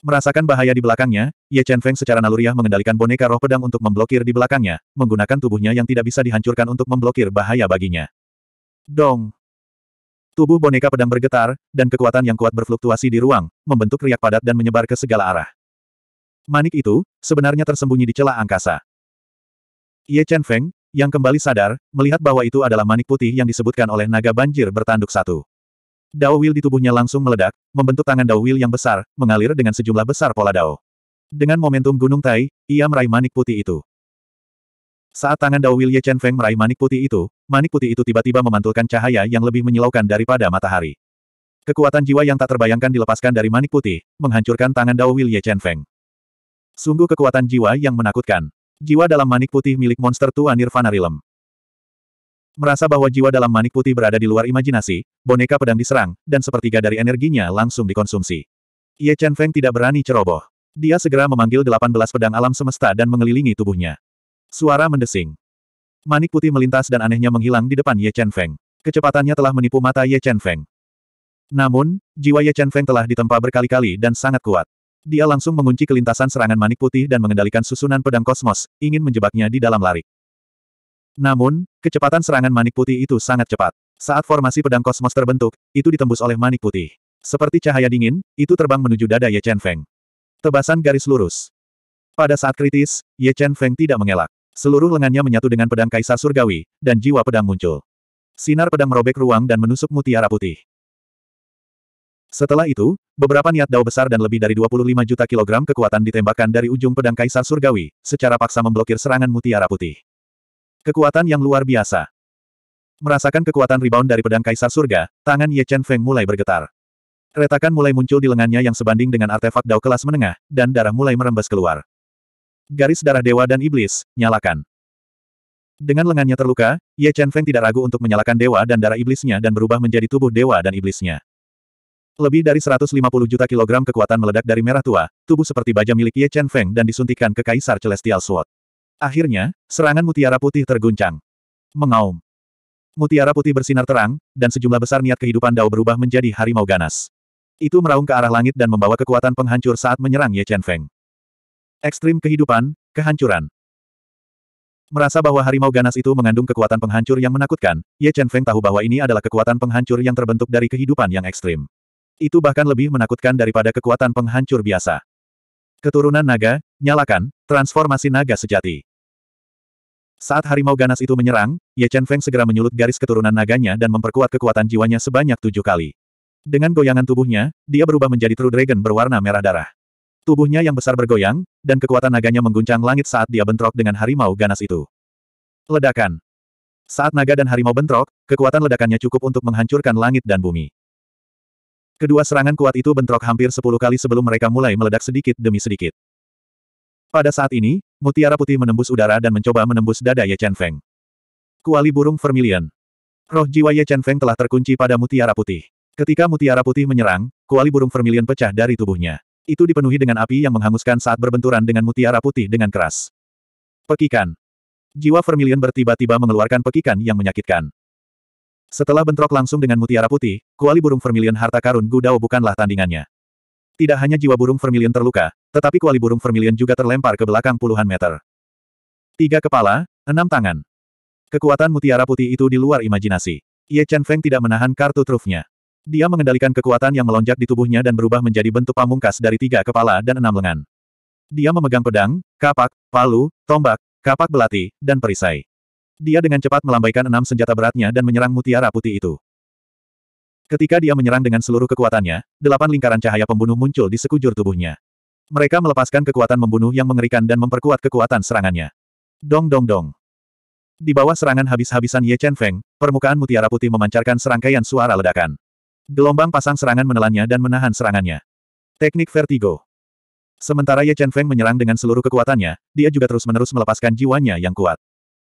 Merasakan bahaya di belakangnya, Ye Chen Feng secara naluriah mengendalikan boneka roh pedang untuk memblokir di belakangnya, menggunakan tubuhnya yang tidak bisa dihancurkan untuk memblokir bahaya baginya. Dong! Tubuh boneka pedang bergetar, dan kekuatan yang kuat berfluktuasi di ruang, membentuk riak padat dan menyebar ke segala arah. Manik itu, sebenarnya tersembunyi di celah angkasa. Ye Chen Feng, yang kembali sadar, melihat bahwa itu adalah manik putih yang disebutkan oleh naga banjir bertanduk satu. Dao Will di tubuhnya langsung meledak, membentuk tangan Dao Will yang besar, mengalir dengan sejumlah besar pola Dao. Dengan momentum Gunung Tai, ia meraih manik putih itu. Saat tangan Dao Will Ye Chen Feng meraih manik putih itu, manik putih itu tiba-tiba memantulkan cahaya yang lebih menyilaukan daripada matahari. Kekuatan jiwa yang tak terbayangkan dilepaskan dari manik putih, menghancurkan tangan Dao Will Ye Chen Feng. Sungguh kekuatan jiwa yang menakutkan. Jiwa dalam manik putih milik monster tua Nirvana Realm. Merasa bahwa jiwa dalam manik putih berada di luar imajinasi, boneka pedang diserang, dan sepertiga dari energinya langsung dikonsumsi. Ye Chen Feng tidak berani ceroboh. Dia segera memanggil delapan belas pedang alam semesta dan mengelilingi tubuhnya. Suara mendesing. Manik putih melintas dan anehnya menghilang di depan Ye Chen Feng. Kecepatannya telah menipu mata Ye Chen Feng. Namun, jiwa Ye Chen Feng telah ditempa berkali-kali dan sangat kuat. Dia langsung mengunci kelintasan serangan manik putih dan mengendalikan susunan pedang kosmos, ingin menjebaknya di dalam larik. Namun, kecepatan serangan manik putih itu sangat cepat. Saat formasi pedang kosmos terbentuk, itu ditembus oleh manik putih. Seperti cahaya dingin, itu terbang menuju dada Ye Chen Feng. Tebasan garis lurus. Pada saat kritis, Ye Chen Feng tidak mengelak. Seluruh lengannya menyatu dengan pedang kaisar surgawi, dan jiwa pedang muncul. Sinar pedang merobek ruang dan menusuk mutiara putih. Setelah itu, beberapa niat dao besar dan lebih dari 25 juta kilogram kekuatan ditembakkan dari ujung pedang kaisar surgawi, secara paksa memblokir serangan mutiara putih. Kekuatan yang luar biasa. Merasakan kekuatan rebound dari pedang Kaisar Surga, tangan Ye Chen Feng mulai bergetar. Retakan mulai muncul di lengannya yang sebanding dengan artefak dao kelas menengah, dan darah mulai merembes keluar. Garis darah dewa dan iblis, nyalakan. Dengan lengannya terluka, Ye Chen Feng tidak ragu untuk menyalakan dewa dan darah iblisnya dan berubah menjadi tubuh dewa dan iblisnya. Lebih dari 150 juta kilogram kekuatan meledak dari merah tua, tubuh seperti baja milik Ye Chen Feng dan disuntikan ke Kaisar Celestial Sword. Akhirnya, serangan mutiara putih terguncang. Mengaum. Mutiara putih bersinar terang, dan sejumlah besar niat kehidupan Dao berubah menjadi harimau ganas. Itu meraung ke arah langit dan membawa kekuatan penghancur saat menyerang Ye Chen Feng. Ekstrim kehidupan, kehancuran. Merasa bahwa harimau ganas itu mengandung kekuatan penghancur yang menakutkan, Ye Chen Feng tahu bahwa ini adalah kekuatan penghancur yang terbentuk dari kehidupan yang ekstrim. Itu bahkan lebih menakutkan daripada kekuatan penghancur biasa. Keturunan naga, Nyalakan, transformasi naga sejati. Saat harimau ganas itu menyerang, Ye Chen Feng segera menyulut garis keturunan naganya dan memperkuat kekuatan jiwanya sebanyak tujuh kali. Dengan goyangan tubuhnya, dia berubah menjadi True Dragon berwarna merah darah. Tubuhnya yang besar bergoyang, dan kekuatan naganya mengguncang langit saat dia bentrok dengan harimau ganas itu. Ledakan. Saat naga dan harimau bentrok, kekuatan ledakannya cukup untuk menghancurkan langit dan bumi. Kedua serangan kuat itu bentrok hampir sepuluh kali sebelum mereka mulai meledak sedikit demi sedikit. Pada saat ini, mutiara putih menembus udara dan mencoba menembus dada Ye Chen Feng. Kuali burung vermilion. Roh jiwa Ye Chen Feng telah terkunci pada mutiara putih. Ketika mutiara putih menyerang, kuali burung vermilion pecah dari tubuhnya. Itu dipenuhi dengan api yang menghanguskan saat berbenturan dengan mutiara putih dengan keras. Pekikan. Jiwa vermilion bertiba-tiba mengeluarkan pekikan yang menyakitkan. Setelah bentrok langsung dengan mutiara putih, kuali burung vermilion harta karun Gudao bukanlah tandingannya. Tidak hanya jiwa burung vermilion terluka, tetapi kuali burung vermilion juga terlempar ke belakang puluhan meter. Tiga kepala, enam tangan. Kekuatan mutiara putih itu di luar imajinasi. Ye Chen Feng tidak menahan kartu trufnya. Dia mengendalikan kekuatan yang melonjak di tubuhnya dan berubah menjadi bentuk pamungkas dari tiga kepala dan enam lengan. Dia memegang pedang, kapak, palu, tombak, kapak belati, dan perisai. Dia dengan cepat melambaikan enam senjata beratnya dan menyerang mutiara putih itu. Ketika dia menyerang dengan seluruh kekuatannya, delapan lingkaran cahaya pembunuh muncul di sekujur tubuhnya. Mereka melepaskan kekuatan membunuh yang mengerikan dan memperkuat kekuatan serangannya. Dong dong dong. Di bawah serangan habis-habisan Ye Chen Feng, permukaan mutiara putih memancarkan serangkaian suara ledakan. Gelombang pasang serangan menelannya dan menahan serangannya. Teknik vertigo. Sementara Ye Chen Feng menyerang dengan seluruh kekuatannya, dia juga terus-menerus melepaskan jiwanya yang kuat.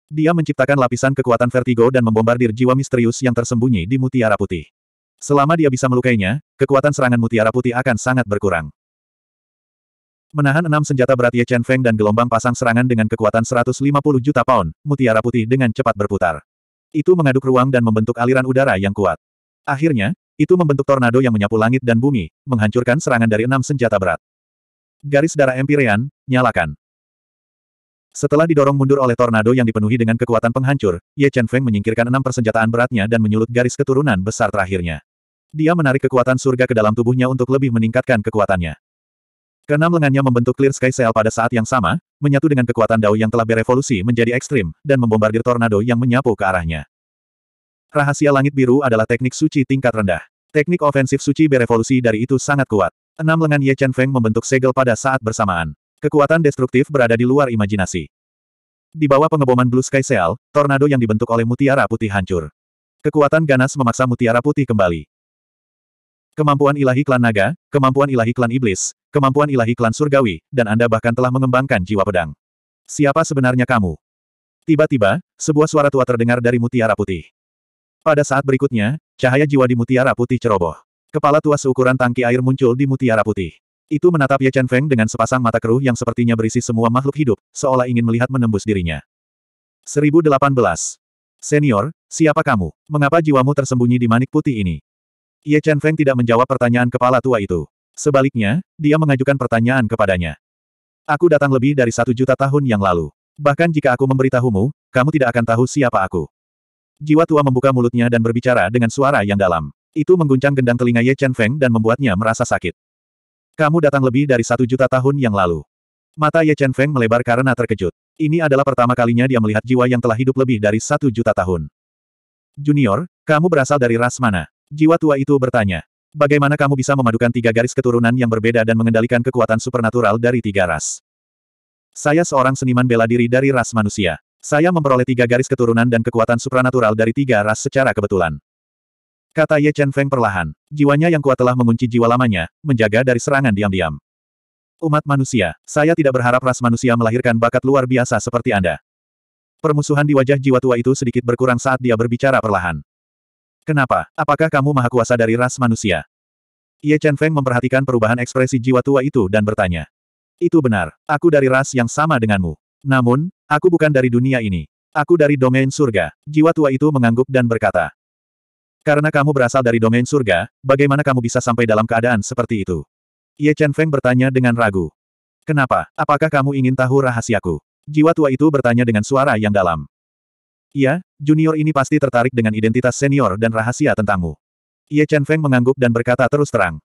Dia menciptakan lapisan kekuatan vertigo dan membombardir jiwa misterius yang tersembunyi di mutiara putih. Selama dia bisa melukainya, kekuatan serangan mutiara putih akan sangat berkurang. Menahan enam senjata berat Ye Chen Feng dan gelombang pasang serangan dengan kekuatan 150 juta pound, mutiara putih dengan cepat berputar. Itu mengaduk ruang dan membentuk aliran udara yang kuat. Akhirnya, itu membentuk tornado yang menyapu langit dan bumi, menghancurkan serangan dari enam senjata berat. Garis darah Empyrean, nyalakan. Setelah didorong mundur oleh tornado yang dipenuhi dengan kekuatan penghancur, Ye Chen Feng menyingkirkan enam persenjataan beratnya dan menyulut garis keturunan besar terakhirnya. Dia menarik kekuatan surga ke dalam tubuhnya untuk lebih meningkatkan kekuatannya. Keenam lengannya membentuk Clear Sky Seal pada saat yang sama, menyatu dengan kekuatan Dao yang telah berevolusi menjadi ekstrim, dan membombardir tornado yang menyapu ke arahnya. Rahasia langit biru adalah teknik suci tingkat rendah. Teknik ofensif suci berevolusi dari itu sangat kuat. Enam lengan Ye Chen Feng membentuk segel pada saat bersamaan. Kekuatan destruktif berada di luar imajinasi. Di bawah pengeboman Blue Sky Seal, tornado yang dibentuk oleh mutiara putih hancur. Kekuatan ganas memaksa mutiara putih kembali. Kemampuan ilahi klan naga, kemampuan ilahi klan iblis, kemampuan ilahi klan surgawi, dan Anda bahkan telah mengembangkan jiwa pedang. Siapa sebenarnya kamu? Tiba-tiba, sebuah suara tua terdengar dari mutiara putih. Pada saat berikutnya, cahaya jiwa di mutiara putih ceroboh. Kepala tua seukuran tangki air muncul di mutiara putih. Itu menatap Ye Chen Feng dengan sepasang mata keruh yang sepertinya berisi semua makhluk hidup, seolah ingin melihat menembus dirinya. 1018. Senior, siapa kamu? Mengapa jiwamu tersembunyi di manik putih ini? Ye Chen Feng tidak menjawab pertanyaan kepala tua itu. Sebaliknya, dia mengajukan pertanyaan kepadanya. Aku datang lebih dari satu juta tahun yang lalu. Bahkan jika aku memberitahumu, kamu tidak akan tahu siapa aku. Jiwa tua membuka mulutnya dan berbicara dengan suara yang dalam. Itu mengguncang gendang telinga Ye Chen Feng dan membuatnya merasa sakit. Kamu datang lebih dari satu juta tahun yang lalu. Mata Ye Chen Feng melebar karena terkejut. Ini adalah pertama kalinya dia melihat jiwa yang telah hidup lebih dari satu juta tahun. Junior, kamu berasal dari ras mana? Jiwa tua itu bertanya. Bagaimana kamu bisa memadukan tiga garis keturunan yang berbeda dan mengendalikan kekuatan supernatural dari tiga ras? Saya seorang seniman bela diri dari ras manusia. Saya memperoleh tiga garis keturunan dan kekuatan supranatural dari tiga ras secara kebetulan. Kata Ye Chen Feng perlahan. Jiwanya yang kuat telah mengunci jiwa lamanya, menjaga dari serangan diam-diam. Umat manusia, saya tidak berharap ras manusia melahirkan bakat luar biasa seperti Anda. Permusuhan di wajah jiwa tua itu sedikit berkurang saat dia berbicara perlahan. Kenapa? Apakah kamu maha kuasa dari ras manusia? Ye Chen Feng memperhatikan perubahan ekspresi jiwa tua itu dan bertanya. Itu benar, aku dari ras yang sama denganmu. Namun, aku bukan dari dunia ini. Aku dari domain surga. Jiwa tua itu mengangguk dan berkata. Karena kamu berasal dari domain surga, bagaimana kamu bisa sampai dalam keadaan seperti itu? Ye Chen Feng bertanya dengan ragu. Kenapa? Apakah kamu ingin tahu rahasiaku? Jiwa tua itu bertanya dengan suara yang dalam. Iya, junior ini pasti tertarik dengan identitas senior dan rahasia tentangmu. Ye Chen Feng mengangguk dan berkata terus terang.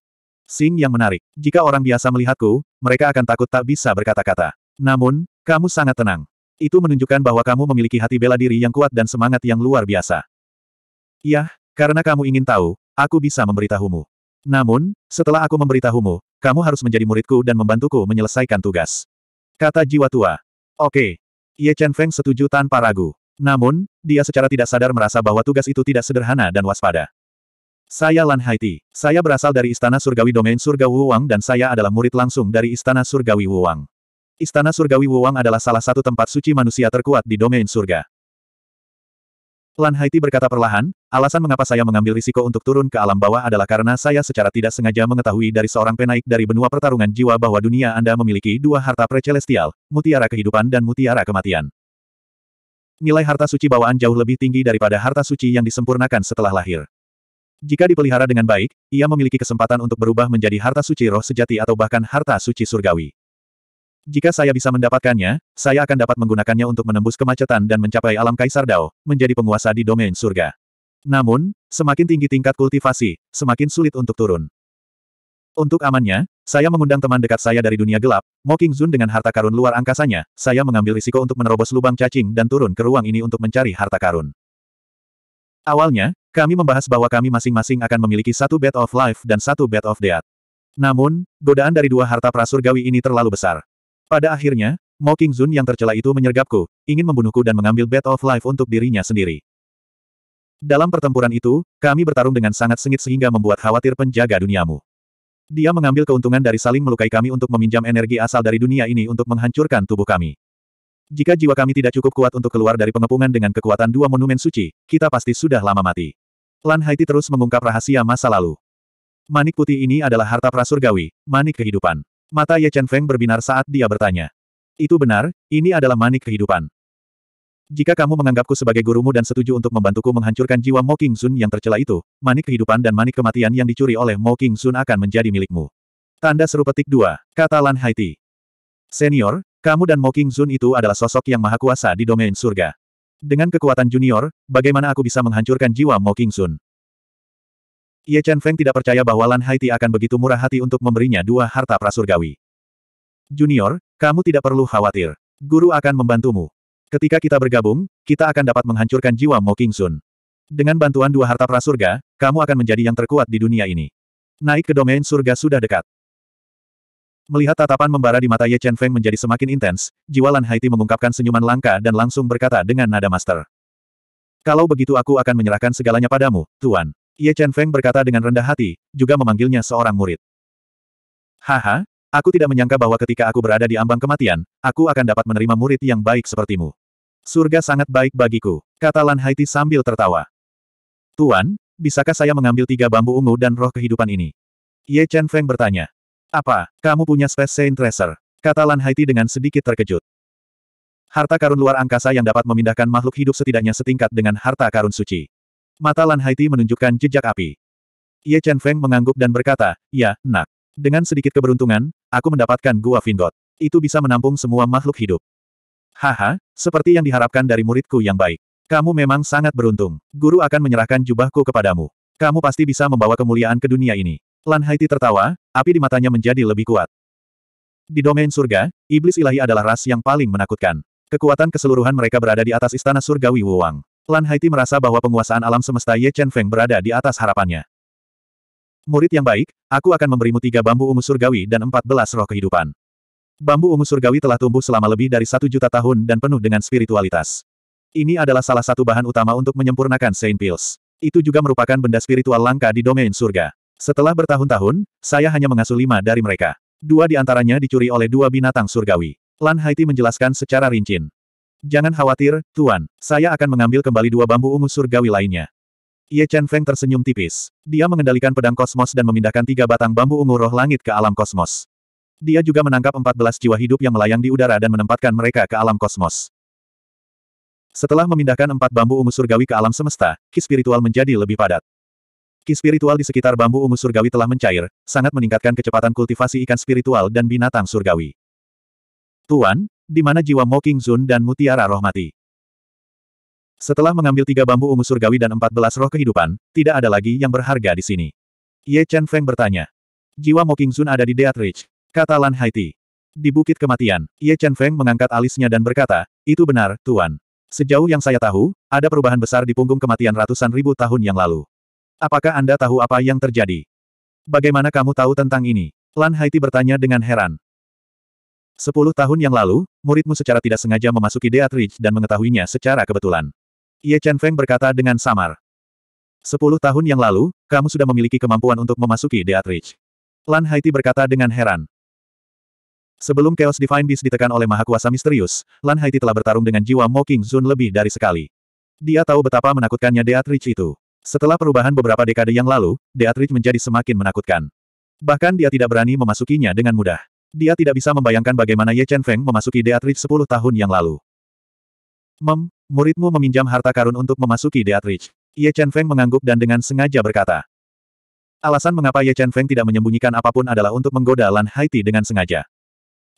Sing yang menarik. Jika orang biasa melihatku, mereka akan takut tak bisa berkata-kata. Namun, kamu sangat tenang. Itu menunjukkan bahwa kamu memiliki hati bela diri yang kuat dan semangat yang luar biasa. Yah, karena kamu ingin tahu, aku bisa memberitahumu. Namun, setelah aku memberitahumu, kamu harus menjadi muridku dan membantuku menyelesaikan tugas. Kata jiwa tua. Oke. Ye Chen Feng setuju tanpa ragu. Namun, dia secara tidak sadar merasa bahwa tugas itu tidak sederhana dan waspada. Saya Lan Haiti. Saya berasal dari Istana Surgawi Domain Surga Wuwang dan saya adalah murid langsung dari Istana Surgawi Wuwang. Istana Surgawi Wuwang adalah salah satu tempat suci manusia terkuat di domain surga. Lan Haiti berkata perlahan, alasan mengapa saya mengambil risiko untuk turun ke alam bawah adalah karena saya secara tidak sengaja mengetahui dari seorang penaik dari benua pertarungan jiwa bahwa dunia Anda memiliki dua harta precelestial, mutiara kehidupan dan mutiara kematian. Nilai harta suci bawaan jauh lebih tinggi daripada harta suci yang disempurnakan setelah lahir. Jika dipelihara dengan baik, ia memiliki kesempatan untuk berubah menjadi harta suci roh sejati atau bahkan harta suci surgawi. Jika saya bisa mendapatkannya, saya akan dapat menggunakannya untuk menembus kemacetan dan mencapai alam kaisar Dao, menjadi penguasa di domain surga. Namun, semakin tinggi tingkat kultivasi, semakin sulit untuk turun. Untuk amannya, saya mengundang teman dekat saya dari dunia gelap, Mo Zun dengan harta karun luar angkasanya, saya mengambil risiko untuk menerobos lubang cacing dan turun ke ruang ini untuk mencari harta karun. Awalnya, kami membahas bahwa kami masing-masing akan memiliki satu bed of life dan satu bed of death. Namun, godaan dari dua harta prasurgawi ini terlalu besar. Pada akhirnya, Mo Zun yang tercela itu menyergapku, ingin membunuhku dan mengambil bed of life untuk dirinya sendiri. Dalam pertempuran itu, kami bertarung dengan sangat sengit sehingga membuat khawatir penjaga duniamu. Dia mengambil keuntungan dari saling melukai kami untuk meminjam energi asal dari dunia ini untuk menghancurkan tubuh kami. Jika jiwa kami tidak cukup kuat untuk keluar dari pengepungan dengan kekuatan dua monumen suci, kita pasti sudah lama mati. Lan Haiti terus mengungkap rahasia masa lalu. Manik putih ini adalah harta prasurgawi, manik kehidupan. Mata Ye Chen Feng berbinar saat dia bertanya. Itu benar, ini adalah manik kehidupan. Jika kamu menganggapku sebagai gurumu dan setuju untuk membantuku menghancurkan jiwa Mo King Sun yang tercela itu, manik kehidupan dan manik kematian yang dicuri oleh Mo King Sun akan menjadi milikmu. Tanda seru petik dua, kata Lan Haiti. Senior, kamu dan Mo King Sun itu adalah sosok yang maha kuasa di domain surga. Dengan kekuatan junior, bagaimana aku bisa menghancurkan jiwa Mo King Sun? Ye Chen Feng tidak percaya bahwa Lan Haiti akan begitu murah hati untuk memberinya dua harta prasurgawi. Junior, kamu tidak perlu khawatir. Guru akan membantumu. Ketika kita bergabung, kita akan dapat menghancurkan jiwa Mo King Sun. Dengan bantuan dua harta prasurga, kamu akan menjadi yang terkuat di dunia ini. Naik ke domain surga sudah dekat. Melihat tatapan membara di mata Ye Chen Feng menjadi semakin intens, jiwa Lan Haiti mengungkapkan senyuman langka dan langsung berkata dengan nada master. Kalau begitu aku akan menyerahkan segalanya padamu, Tuan. Ye Chen Feng berkata dengan rendah hati, juga memanggilnya seorang murid. Haha, Aku tidak menyangka bahwa ketika aku berada di ambang kematian, aku akan dapat menerima murid yang baik sepertimu. Surga sangat baik bagiku, kata Lan Haiti sambil tertawa. Tuan, bisakah saya mengambil tiga bambu ungu dan roh kehidupan ini? Ye Chen Feng bertanya. Apa, kamu punya Space Saint Tracer? Kata Lan Haiti dengan sedikit terkejut. Harta karun luar angkasa yang dapat memindahkan makhluk hidup setidaknya setingkat dengan harta karun suci. Mata Lan Haiti menunjukkan jejak api. Ye Chen Feng mengangguk dan berkata, ya, nak. Dengan sedikit keberuntungan, aku mendapatkan gua Vindot. Itu bisa menampung semua makhluk hidup. Haha, seperti yang diharapkan dari muridku yang baik. Kamu memang sangat beruntung. Guru akan menyerahkan jubahku kepadamu. Kamu pasti bisa membawa kemuliaan ke dunia ini. Lan Haiti tertawa, api di matanya menjadi lebih kuat. Di domain surga, iblis ilahi adalah ras yang paling menakutkan. Kekuatan keseluruhan mereka berada di atas istana surgawi Wuwang. Lan Haiti merasa bahwa penguasaan alam semesta Ye Chen Feng berada di atas harapannya. Murid yang baik, aku akan memberimu tiga bambu ungu surgawi dan empat belas roh kehidupan. Bambu ungu surgawi telah tumbuh selama lebih dari satu juta tahun dan penuh dengan spiritualitas. Ini adalah salah satu bahan utama untuk menyempurnakan Saint Pills. Itu juga merupakan benda spiritual langka di domain surga. Setelah bertahun-tahun, saya hanya mengasuh lima dari mereka. Dua di antaranya dicuri oleh dua binatang surgawi. Lan Haiti menjelaskan secara rinci. Jangan khawatir, Tuan. Saya akan mengambil kembali dua bambu ungu surgawi lainnya. Ye Chen Feng tersenyum tipis. Dia mengendalikan pedang kosmos dan memindahkan tiga batang bambu ungu roh langit ke alam kosmos. Dia juga menangkap 14 jiwa hidup yang melayang di udara dan menempatkan mereka ke alam kosmos. Setelah memindahkan empat bambu ungu surgawi ke alam semesta, ki spiritual menjadi lebih padat. Ki spiritual di sekitar bambu ungu surgawi telah mencair, sangat meningkatkan kecepatan kultivasi ikan spiritual dan binatang surgawi. Tuan, di mana jiwa Mo King Zun dan mutiara roh mati? Setelah mengambil tiga bambu ungu surgawi dan empat belas roh kehidupan, tidak ada lagi yang berharga di sini. Ye Chen Feng bertanya. Jiwa Mo Sun ada di Death Ridge, kata Lan Haiti. Di Bukit Kematian, Ye Chen Feng mengangkat alisnya dan berkata, itu benar, Tuan. Sejauh yang saya tahu, ada perubahan besar di punggung kematian ratusan ribu tahun yang lalu. Apakah Anda tahu apa yang terjadi? Bagaimana kamu tahu tentang ini? Lan Haiti bertanya dengan heran. Sepuluh tahun yang lalu, muridmu secara tidak sengaja memasuki Death Ridge dan mengetahuinya secara kebetulan. Ye Chen Feng berkata dengan samar. Sepuluh tahun yang lalu, kamu sudah memiliki kemampuan untuk memasuki Death Ridge. Lan Haiti berkata dengan heran. Sebelum Chaos Divine Beast ditekan oleh Mahakuasa Misterius, Lan Haiti telah bertarung dengan jiwa Mo King Zun lebih dari sekali. Dia tahu betapa menakutkannya Death Ridge itu. Setelah perubahan beberapa dekade yang lalu, Death Ridge menjadi semakin menakutkan. Bahkan dia tidak berani memasukinya dengan mudah. Dia tidak bisa membayangkan bagaimana Ye Chen Feng memasuki Death Ridge sepuluh tahun yang lalu. Mem, Muridmu meminjam harta karun untuk memasuki Deatrich. Ye Chen Feng mengangguk dan dengan sengaja berkata. Alasan mengapa Ye Chen Feng tidak menyembunyikan apapun adalah untuk menggoda Lan Haiti dengan sengaja.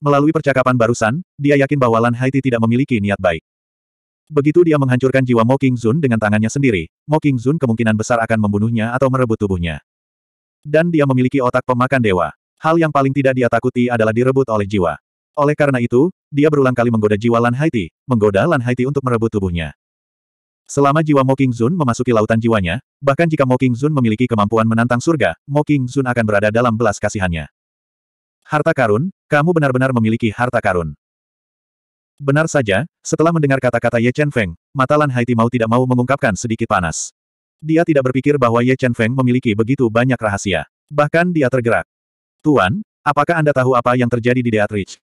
Melalui percakapan barusan, dia yakin bahwa Lan Haiti tidak memiliki niat baik. Begitu dia menghancurkan jiwa Mo King Zun dengan tangannya sendiri, Mo King Zun kemungkinan besar akan membunuhnya atau merebut tubuhnya. Dan dia memiliki otak pemakan dewa. Hal yang paling tidak dia takuti adalah direbut oleh jiwa. Oleh karena itu, dia berulang kali menggoda jiwa Lan Haiti, menggoda Lan Haiti untuk merebut tubuhnya. Selama jiwa Moking Zun memasuki lautan jiwanya, bahkan jika Moking Zun memiliki kemampuan menantang surga, Moking Zun akan berada dalam belas kasihannya. Harta karun, kamu benar-benar memiliki harta karun. Benar saja, setelah mendengar kata-kata Ye Chen Feng, mata Lan Haiti mau tidak mau mengungkapkan sedikit panas. Dia tidak berpikir bahwa Ye Chen Feng memiliki begitu banyak rahasia. Bahkan dia tergerak. Tuan, apakah Anda tahu apa yang terjadi di Deatrich?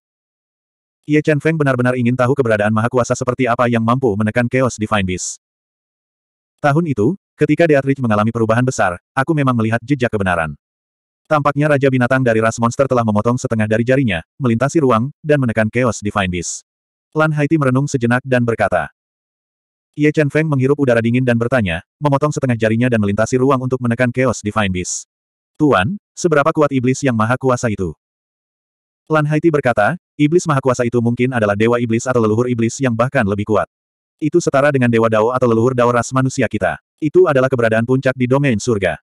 Ye Chen Feng benar-benar ingin tahu keberadaan Maha Kuasa seperti apa yang mampu menekan Chaos Divine Beast. Tahun itu, ketika Deatrich mengalami perubahan besar, aku memang melihat jejak kebenaran. Tampaknya Raja Binatang dari ras monster telah memotong setengah dari jarinya, melintasi ruang, dan menekan Chaos Divine Beast. Lan Haiti merenung sejenak dan berkata. Ye Chen Feng menghirup udara dingin dan bertanya, memotong setengah jarinya dan melintasi ruang untuk menekan Chaos Divine Beast. Tuan, seberapa kuat iblis yang maha kuasa itu? Lan Haiti berkata, iblis maha kuasa itu mungkin adalah dewa iblis atau leluhur iblis yang bahkan lebih kuat. Itu setara dengan dewa Dao atau leluhur Dao ras manusia kita. Itu adalah keberadaan puncak di domain surga.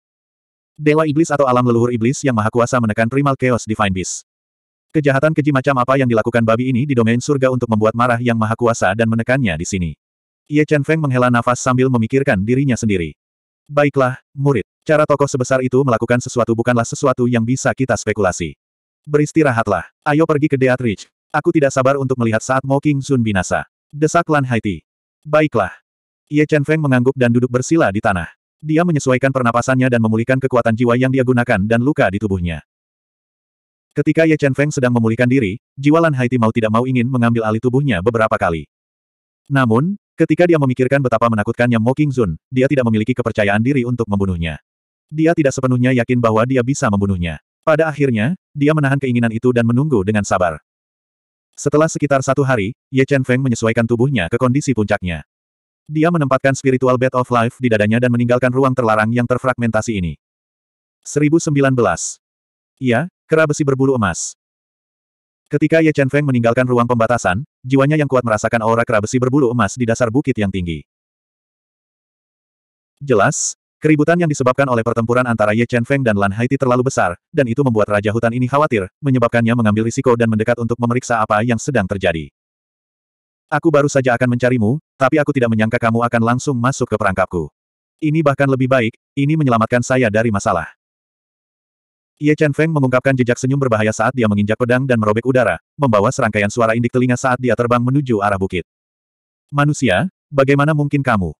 Dewa iblis atau alam leluhur iblis yang maha kuasa menekan primal chaos divine beast. Kejahatan keji macam apa yang dilakukan babi ini di domain surga untuk membuat marah yang maha kuasa dan menekannya di sini. Ye Chen Feng menghela nafas sambil memikirkan dirinya sendiri. Baiklah, murid. Cara tokoh sebesar itu melakukan sesuatu bukanlah sesuatu yang bisa kita spekulasi beristirahatlah. Ayo pergi ke Deatrich. Aku tidak sabar untuk melihat saat Mo King Sun binasa. Desak Lan Haiti. Baiklah. Ye Chen Feng mengangguk dan duduk bersila di tanah. Dia menyesuaikan pernapasannya dan memulihkan kekuatan jiwa yang dia gunakan dan luka di tubuhnya. Ketika Ye Chen Feng sedang memulihkan diri, jiwa Lan Haiti mau tidak mau ingin mengambil alih tubuhnya beberapa kali. Namun, ketika dia memikirkan betapa menakutkannya Mo King Sun, dia tidak memiliki kepercayaan diri untuk membunuhnya. Dia tidak sepenuhnya yakin bahwa dia bisa membunuhnya. Pada akhirnya, dia menahan keinginan itu dan menunggu dengan sabar. Setelah sekitar satu hari, Ye Chen Feng menyesuaikan tubuhnya ke kondisi puncaknya. Dia menempatkan spiritual bed of life di dadanya dan meninggalkan ruang terlarang yang terfragmentasi ini. 1019. Ia kera besi berbulu emas. Ketika Ye Chen Feng meninggalkan ruang pembatasan, jiwanya yang kuat merasakan aura kera besi berbulu emas di dasar bukit yang tinggi. Jelas, Keributan yang disebabkan oleh pertempuran antara Ye Chen Feng dan Lan Haiti terlalu besar, dan itu membuat Raja Hutan ini khawatir, menyebabkannya mengambil risiko dan mendekat untuk memeriksa apa yang sedang terjadi. Aku baru saja akan mencarimu, tapi aku tidak menyangka kamu akan langsung masuk ke perangkapku. Ini bahkan lebih baik, ini menyelamatkan saya dari masalah. Ye Chen Feng mengungkapkan jejak senyum berbahaya saat dia menginjak pedang dan merobek udara, membawa serangkaian suara indik telinga saat dia terbang menuju arah bukit. Manusia, bagaimana mungkin kamu?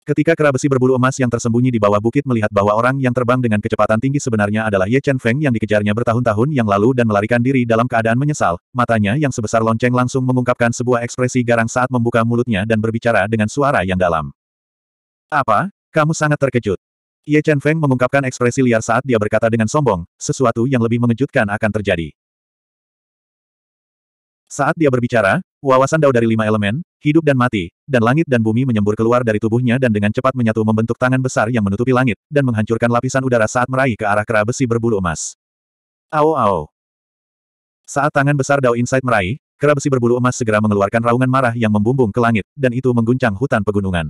Ketika kera besi berbulu emas yang tersembunyi di bawah bukit melihat bahwa orang yang terbang dengan kecepatan tinggi sebenarnya adalah Ye Chen Feng yang dikejarnya bertahun-tahun yang lalu dan melarikan diri dalam keadaan menyesal, matanya yang sebesar lonceng langsung mengungkapkan sebuah ekspresi garang saat membuka mulutnya dan berbicara dengan suara yang dalam. Apa? Kamu sangat terkejut. Ye Chen Feng mengungkapkan ekspresi liar saat dia berkata dengan sombong, sesuatu yang lebih mengejutkan akan terjadi. Saat dia berbicara, Wawasan Dao dari lima elemen, hidup dan mati, dan langit dan bumi menyembur keluar dari tubuhnya dan dengan cepat menyatu membentuk tangan besar yang menutupi langit, dan menghancurkan lapisan udara saat meraih ke arah kera besi berbulu emas. Ao ao. Saat tangan besar Dao Insight meraih, kera besi berbulu emas segera mengeluarkan raungan marah yang membumbung ke langit, dan itu mengguncang hutan pegunungan.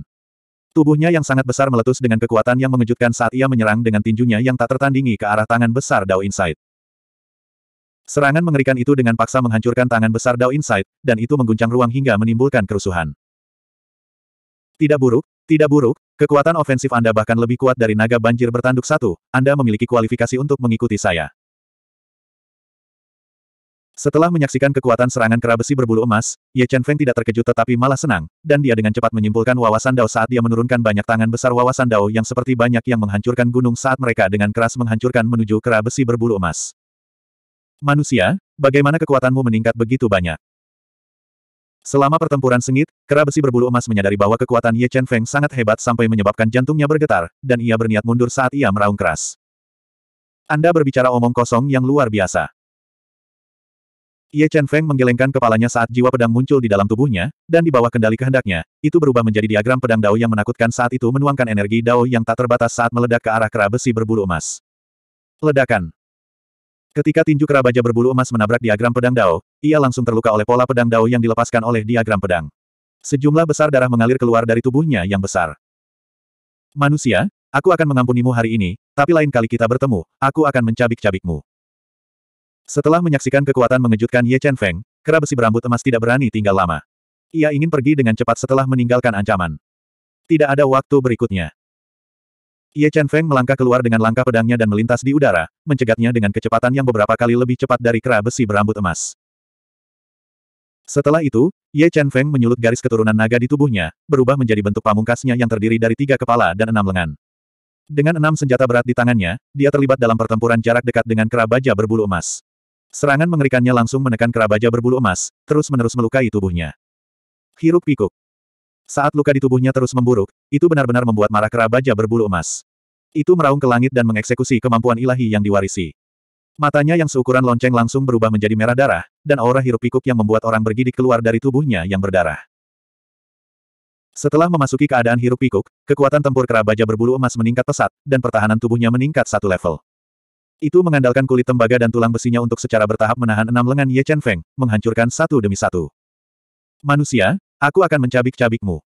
Tubuhnya yang sangat besar meletus dengan kekuatan yang mengejutkan saat ia menyerang dengan tinjunya yang tak tertandingi ke arah tangan besar Dao Insight. Serangan mengerikan itu dengan paksa menghancurkan tangan besar Dao Insight, dan itu mengguncang ruang hingga menimbulkan kerusuhan. Tidak buruk, tidak buruk, kekuatan ofensif Anda bahkan lebih kuat dari naga banjir bertanduk satu, Anda memiliki kualifikasi untuk mengikuti saya. Setelah menyaksikan kekuatan serangan kera besi berbulu emas, Ye Chen Feng tidak terkejut tetapi malah senang, dan dia dengan cepat menyimpulkan wawasan Dao saat dia menurunkan banyak tangan besar wawasan Dao yang seperti banyak yang menghancurkan gunung saat mereka dengan keras menghancurkan menuju kera besi berbulu emas. Manusia, bagaimana kekuatanmu meningkat begitu banyak? Selama pertempuran sengit, kera besi berbulu emas menyadari bahwa kekuatan Ye Chen Feng sangat hebat sampai menyebabkan jantungnya bergetar, dan ia berniat mundur saat ia meraung keras. Anda berbicara omong kosong yang luar biasa. Ye Chen Feng menggelengkan kepalanya saat jiwa pedang muncul di dalam tubuhnya, dan di bawah kendali kehendaknya, itu berubah menjadi diagram pedang Dao yang menakutkan saat itu menuangkan energi Dao yang tak terbatas saat meledak ke arah kera besi berbulu emas. Ledakan Ketika tinju kerabaja berbulu emas menabrak diagram pedang Dao, ia langsung terluka oleh pola pedang Dao yang dilepaskan oleh diagram pedang. Sejumlah besar darah mengalir keluar dari tubuhnya yang besar. Manusia, aku akan mengampunimu hari ini, tapi lain kali kita bertemu, aku akan mencabik-cabikmu. Setelah menyaksikan kekuatan mengejutkan Ye Chen Feng, kera besi berambut emas tidak berani tinggal lama. Ia ingin pergi dengan cepat setelah meninggalkan ancaman. Tidak ada waktu berikutnya. Ye Chen Feng melangkah keluar dengan langkah pedangnya dan melintas di udara, mencegatnya dengan kecepatan yang beberapa kali lebih cepat dari kera besi berambut emas. Setelah itu, Ye Chen Feng menyulut garis keturunan naga di tubuhnya, berubah menjadi bentuk pamungkasnya yang terdiri dari tiga kepala dan enam lengan. Dengan enam senjata berat di tangannya, dia terlibat dalam pertempuran jarak dekat dengan kera baja berbulu emas. Serangan mengerikannya langsung menekan kera baja berbulu emas, terus-menerus melukai tubuhnya. Hiruk pikuk. Saat luka di tubuhnya terus memburuk, itu benar-benar membuat marah baja berbulu emas. Itu meraung ke langit dan mengeksekusi kemampuan ilahi yang diwarisi. Matanya yang seukuran lonceng langsung berubah menjadi merah darah, dan aura hirup pikuk yang membuat orang bergidik keluar dari tubuhnya yang berdarah. Setelah memasuki keadaan hirup pikuk, kekuatan tempur baja berbulu emas meningkat pesat, dan pertahanan tubuhnya meningkat satu level. Itu mengandalkan kulit tembaga dan tulang besinya untuk secara bertahap menahan enam lengan Ye Chen Feng, menghancurkan satu demi satu. Manusia, Aku akan mencabik-cabikmu.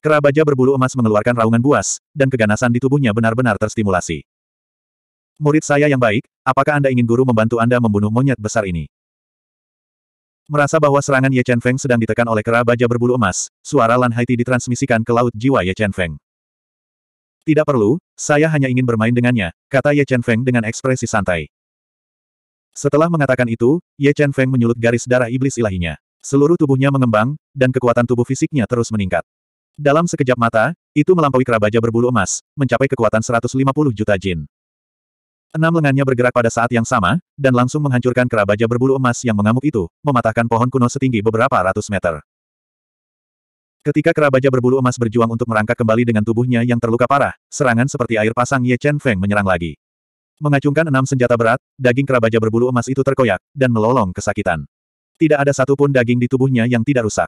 Kerabaja berbulu emas mengeluarkan raungan buas, dan keganasan di tubuhnya benar-benar terstimulasi. Murid saya yang baik, apakah Anda ingin guru membantu Anda membunuh monyet besar ini? Merasa bahwa serangan Ye Chen Feng sedang ditekan oleh kerabaja berbulu emas, suara Lan Haiti ditransmisikan ke laut jiwa Ye Chen Feng. Tidak perlu, saya hanya ingin bermain dengannya, kata Ye Chen Feng dengan ekspresi santai. Setelah mengatakan itu, Ye Chen Feng menyulut garis darah iblis ilahinya. Seluruh tubuhnya mengembang, dan kekuatan tubuh fisiknya terus meningkat. Dalam sekejap mata, itu melampaui kerabaja berbulu emas, mencapai kekuatan 150 juta jin. Enam lengannya bergerak pada saat yang sama, dan langsung menghancurkan kerabaja berbulu emas yang mengamuk itu, mematahkan pohon kuno setinggi beberapa ratus meter. Ketika kerabaja berbulu emas berjuang untuk merangkak kembali dengan tubuhnya yang terluka parah, serangan seperti air pasang Ye Chen Feng menyerang lagi. Mengacungkan enam senjata berat, daging kerabaja berbulu emas itu terkoyak, dan melolong kesakitan tidak ada satupun daging di tubuhnya yang tidak rusak.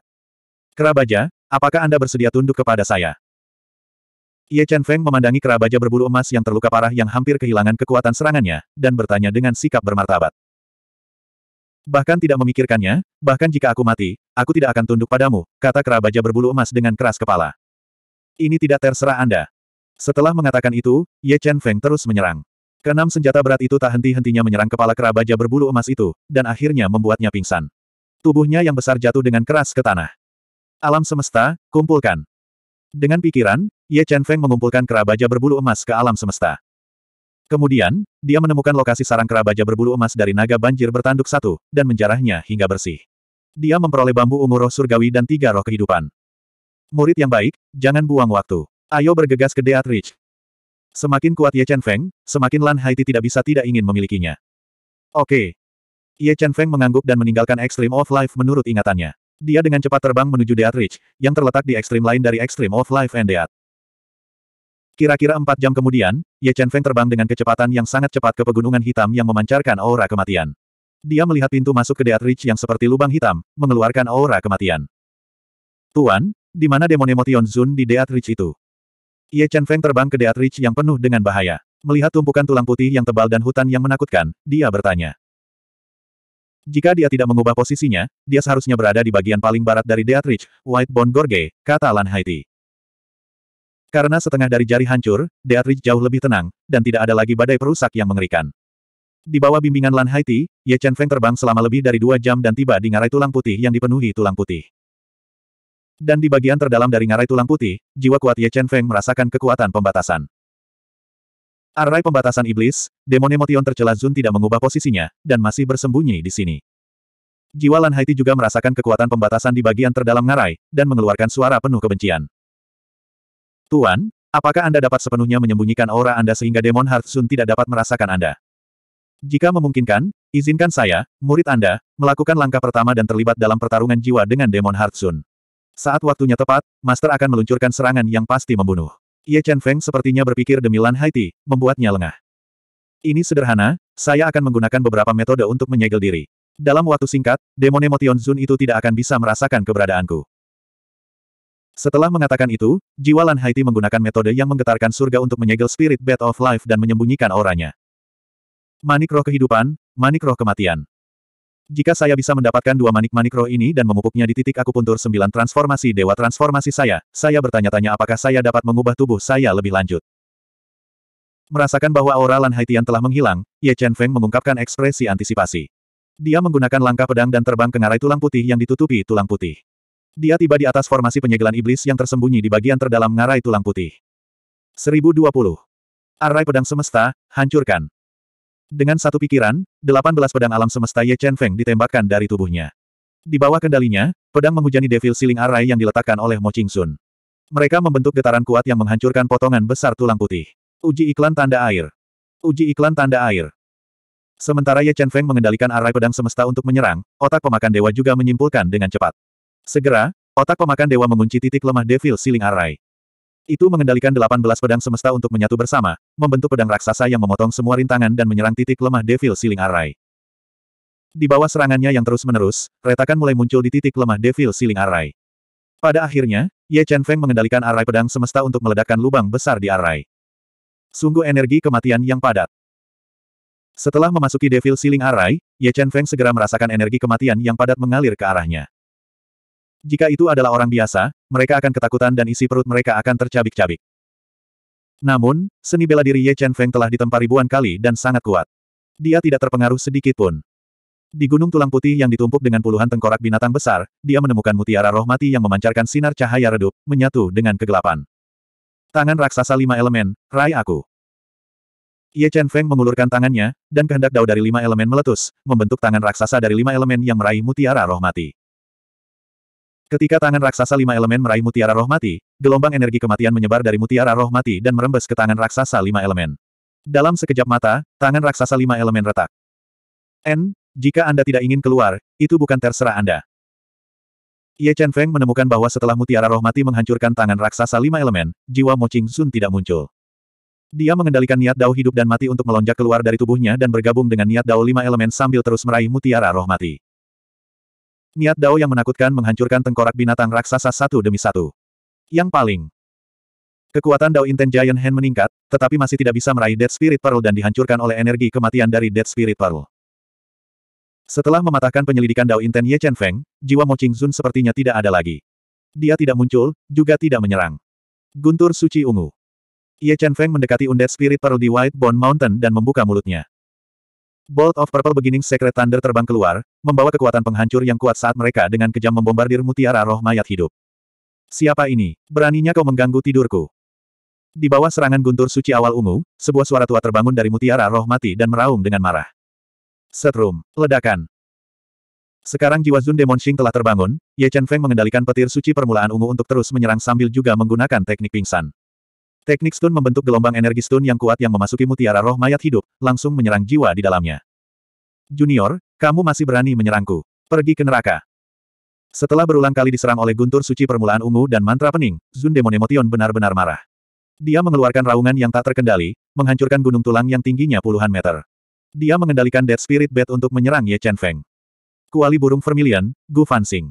Kerabaja, apakah Anda bersedia tunduk kepada saya? Ye Chen Feng memandangi kerabaja berbulu emas yang terluka parah yang hampir kehilangan kekuatan serangannya, dan bertanya dengan sikap bermartabat. Bahkan tidak memikirkannya, bahkan jika aku mati, aku tidak akan tunduk padamu, kata kerabaja berbulu emas dengan keras kepala. Ini tidak terserah Anda. Setelah mengatakan itu, Ye Chen Feng terus menyerang. Kenam senjata berat itu tak henti-hentinya menyerang kepala kerabaja berbulu emas itu, dan akhirnya membuatnya pingsan. Tubuhnya yang besar jatuh dengan keras ke tanah. Alam semesta, kumpulkan. Dengan pikiran, Ye Chen Feng mengumpulkan kerabaja berbulu emas ke alam semesta. Kemudian, dia menemukan lokasi sarang kerabaja berbulu emas dari naga banjir bertanduk satu, dan menjarahnya hingga bersih. Dia memperoleh bambu ungu roh surgawi dan tiga roh kehidupan. Murid yang baik, jangan buang waktu. Ayo bergegas ke Death Ridge. Semakin kuat Ye Chen Feng, semakin Lan Haiti tidak bisa tidak ingin memilikinya. Oke, Ye Chen Feng mengangguk dan meninggalkan Extreme of Life menurut ingatannya. Dia dengan cepat terbang menuju Death Ridge, yang terletak di ekstrim lain dari Extreme of Life and Death. Kira-kira empat jam kemudian, Ye Chen Feng terbang dengan kecepatan yang sangat cepat ke pegunungan hitam yang memancarkan aura kematian. Dia melihat pintu masuk ke Death Ridge yang seperti lubang hitam, mengeluarkan aura kematian. Tuan, di mana demon emotion Zun di Death Ridge itu? Ye Chen Feng terbang ke Death Ridge yang penuh dengan bahaya. Melihat tumpukan tulang putih yang tebal dan hutan yang menakutkan, dia bertanya. Jika dia tidak mengubah posisinya, dia seharusnya berada di bagian paling barat dari Deatrich, White Bone Gorge, kata Lan Haiti. Karena setengah dari jari hancur, Deatrich jauh lebih tenang, dan tidak ada lagi badai perusak yang mengerikan. Di bawah bimbingan Lan Haiti, Ye Chen Feng terbang selama lebih dari dua jam dan tiba di ngarai tulang putih yang dipenuhi tulang putih. Dan di bagian terdalam dari ngarai tulang putih, jiwa kuat Ye Chen Feng merasakan kekuatan pembatasan. Arai pembatasan iblis, Demon Emotion tercela Zun tidak mengubah posisinya, dan masih bersembunyi di sini. Jiwa Lan Haiti juga merasakan kekuatan pembatasan di bagian terdalam ngarai, dan mengeluarkan suara penuh kebencian. Tuan, apakah Anda dapat sepenuhnya menyembunyikan aura Anda sehingga Demon Heart Zun tidak dapat merasakan Anda? Jika memungkinkan, izinkan saya, murid Anda, melakukan langkah pertama dan terlibat dalam pertarungan jiwa dengan Demon Heart Zun. Saat waktunya tepat, Master akan meluncurkan serangan yang pasti membunuh. Ye Chen Feng sepertinya berpikir demi Lan Haiti, membuatnya lengah. Ini sederhana, saya akan menggunakan beberapa metode untuk menyegel diri. Dalam waktu singkat, demon emotion Zun itu tidak akan bisa merasakan keberadaanku. Setelah mengatakan itu, jiwa Lan Haiti menggunakan metode yang menggetarkan surga untuk menyegel spirit bed of life dan menyembunyikan auranya. Manik roh kehidupan, manik roh kematian. Jika saya bisa mendapatkan dua manik-manik roh ini dan memupuknya di titik aku tur sembilan transformasi dewa transformasi saya, saya bertanya-tanya apakah saya dapat mengubah tubuh saya lebih lanjut. Merasakan bahwa aura Lan Haitian telah menghilang, Ye Chen Feng mengungkapkan ekspresi antisipasi. Dia menggunakan langkah pedang dan terbang ke ngarai tulang putih yang ditutupi tulang putih. Dia tiba di atas formasi penyegelan iblis yang tersembunyi di bagian terdalam ngarai tulang putih. 1020. Arai pedang semesta, hancurkan. Dengan satu pikiran, 18 pedang alam semesta Ye Chen Feng ditembakkan dari tubuhnya. Di bawah kendalinya, pedang menghujani Devil Siling Array yang diletakkan oleh Mo Ching Sun. Mereka membentuk getaran kuat yang menghancurkan potongan besar tulang putih. Uji iklan tanda air. Uji iklan tanda air. Sementara Ye Chen Feng mengendalikan arai pedang semesta untuk menyerang, otak pemakan dewa juga menyimpulkan dengan cepat. Segera, otak pemakan dewa mengunci titik lemah Devil Siling Array itu mengendalikan 18 pedang semesta untuk menyatu bersama, membentuk pedang raksasa yang memotong semua rintangan dan menyerang titik lemah Devil Siling Array. Di bawah serangannya yang terus-menerus, retakan mulai muncul di titik lemah Devil Siling Array. Pada akhirnya, Ye Chen Feng mengendalikan arai pedang semesta untuk meledakkan lubang besar di arai. Sungguh energi kematian yang padat. Setelah memasuki Devil Siling Array, Ye Chen Feng segera merasakan energi kematian yang padat mengalir ke arahnya. Jika itu adalah orang biasa, mereka akan ketakutan dan isi perut mereka akan tercabik-cabik. Namun, seni bela diri Ye Chen Feng telah ditempa ribuan kali dan sangat kuat. Dia tidak terpengaruh sedikit pun. Di gunung tulang putih yang ditumpuk dengan puluhan tengkorak binatang besar, dia menemukan mutiara roh mati yang memancarkan sinar cahaya redup, menyatu dengan kegelapan. Tangan raksasa lima elemen, rai aku. Ye Chen Feng mengulurkan tangannya, dan kehendak dao dari lima elemen meletus, membentuk tangan raksasa dari lima elemen yang meraih mutiara roh mati. Ketika tangan raksasa lima elemen meraih mutiara roh mati, gelombang energi kematian menyebar dari mutiara roh mati dan merembes ke tangan raksasa lima elemen. Dalam sekejap mata, tangan raksasa lima elemen retak. N, jika Anda tidak ingin keluar, itu bukan terserah Anda. Ye Chen Feng menemukan bahwa setelah mutiara roh mati menghancurkan tangan raksasa lima elemen, jiwa Mo Ching Sun tidak muncul. Dia mengendalikan niat dao hidup dan mati untuk melonjak keluar dari tubuhnya dan bergabung dengan niat dao lima elemen sambil terus meraih mutiara roh mati. Niat Dao yang menakutkan menghancurkan tengkorak binatang raksasa satu demi satu. Yang paling Kekuatan Dao Inten Giant Hand meningkat, tetapi masih tidak bisa meraih Dead Spirit Pearl dan dihancurkan oleh energi kematian dari Dead Spirit Pearl. Setelah mematahkan penyelidikan Dao Inten Ye Chen Feng, jiwa Mo Ching Zun sepertinya tidak ada lagi. Dia tidak muncul, juga tidak menyerang. Guntur suci ungu. Ye Chen Feng mendekati Undead Spirit Pearl di White Bone Mountain dan membuka mulutnya. Bolt of Purple Beginning Secret Thunder terbang keluar, membawa kekuatan penghancur yang kuat saat mereka dengan kejam membombardir mutiara roh mayat hidup. Siapa ini? Beraninya kau mengganggu tidurku. Di bawah serangan guntur suci awal ungu, sebuah suara tua terbangun dari mutiara roh mati dan meraung dengan marah. Setrum, ledakan. Sekarang jiwa Zun Demon Xing telah terbangun, Ye Chen Feng mengendalikan petir suci permulaan ungu untuk terus menyerang sambil juga menggunakan teknik pingsan. Teknik stun membentuk gelombang energi stun yang kuat yang memasuki mutiara roh mayat hidup, langsung menyerang jiwa di dalamnya. Junior, kamu masih berani menyerangku. Pergi ke neraka. Setelah berulang kali diserang oleh guntur suci permulaan ungu dan mantra pening, Zun Demonemotion benar-benar marah. Dia mengeluarkan raungan yang tak terkendali, menghancurkan gunung tulang yang tingginya puluhan meter. Dia mengendalikan Dead Spirit Bat untuk menyerang Ye Chen Feng. Kuali burung vermilion, Gu Sing.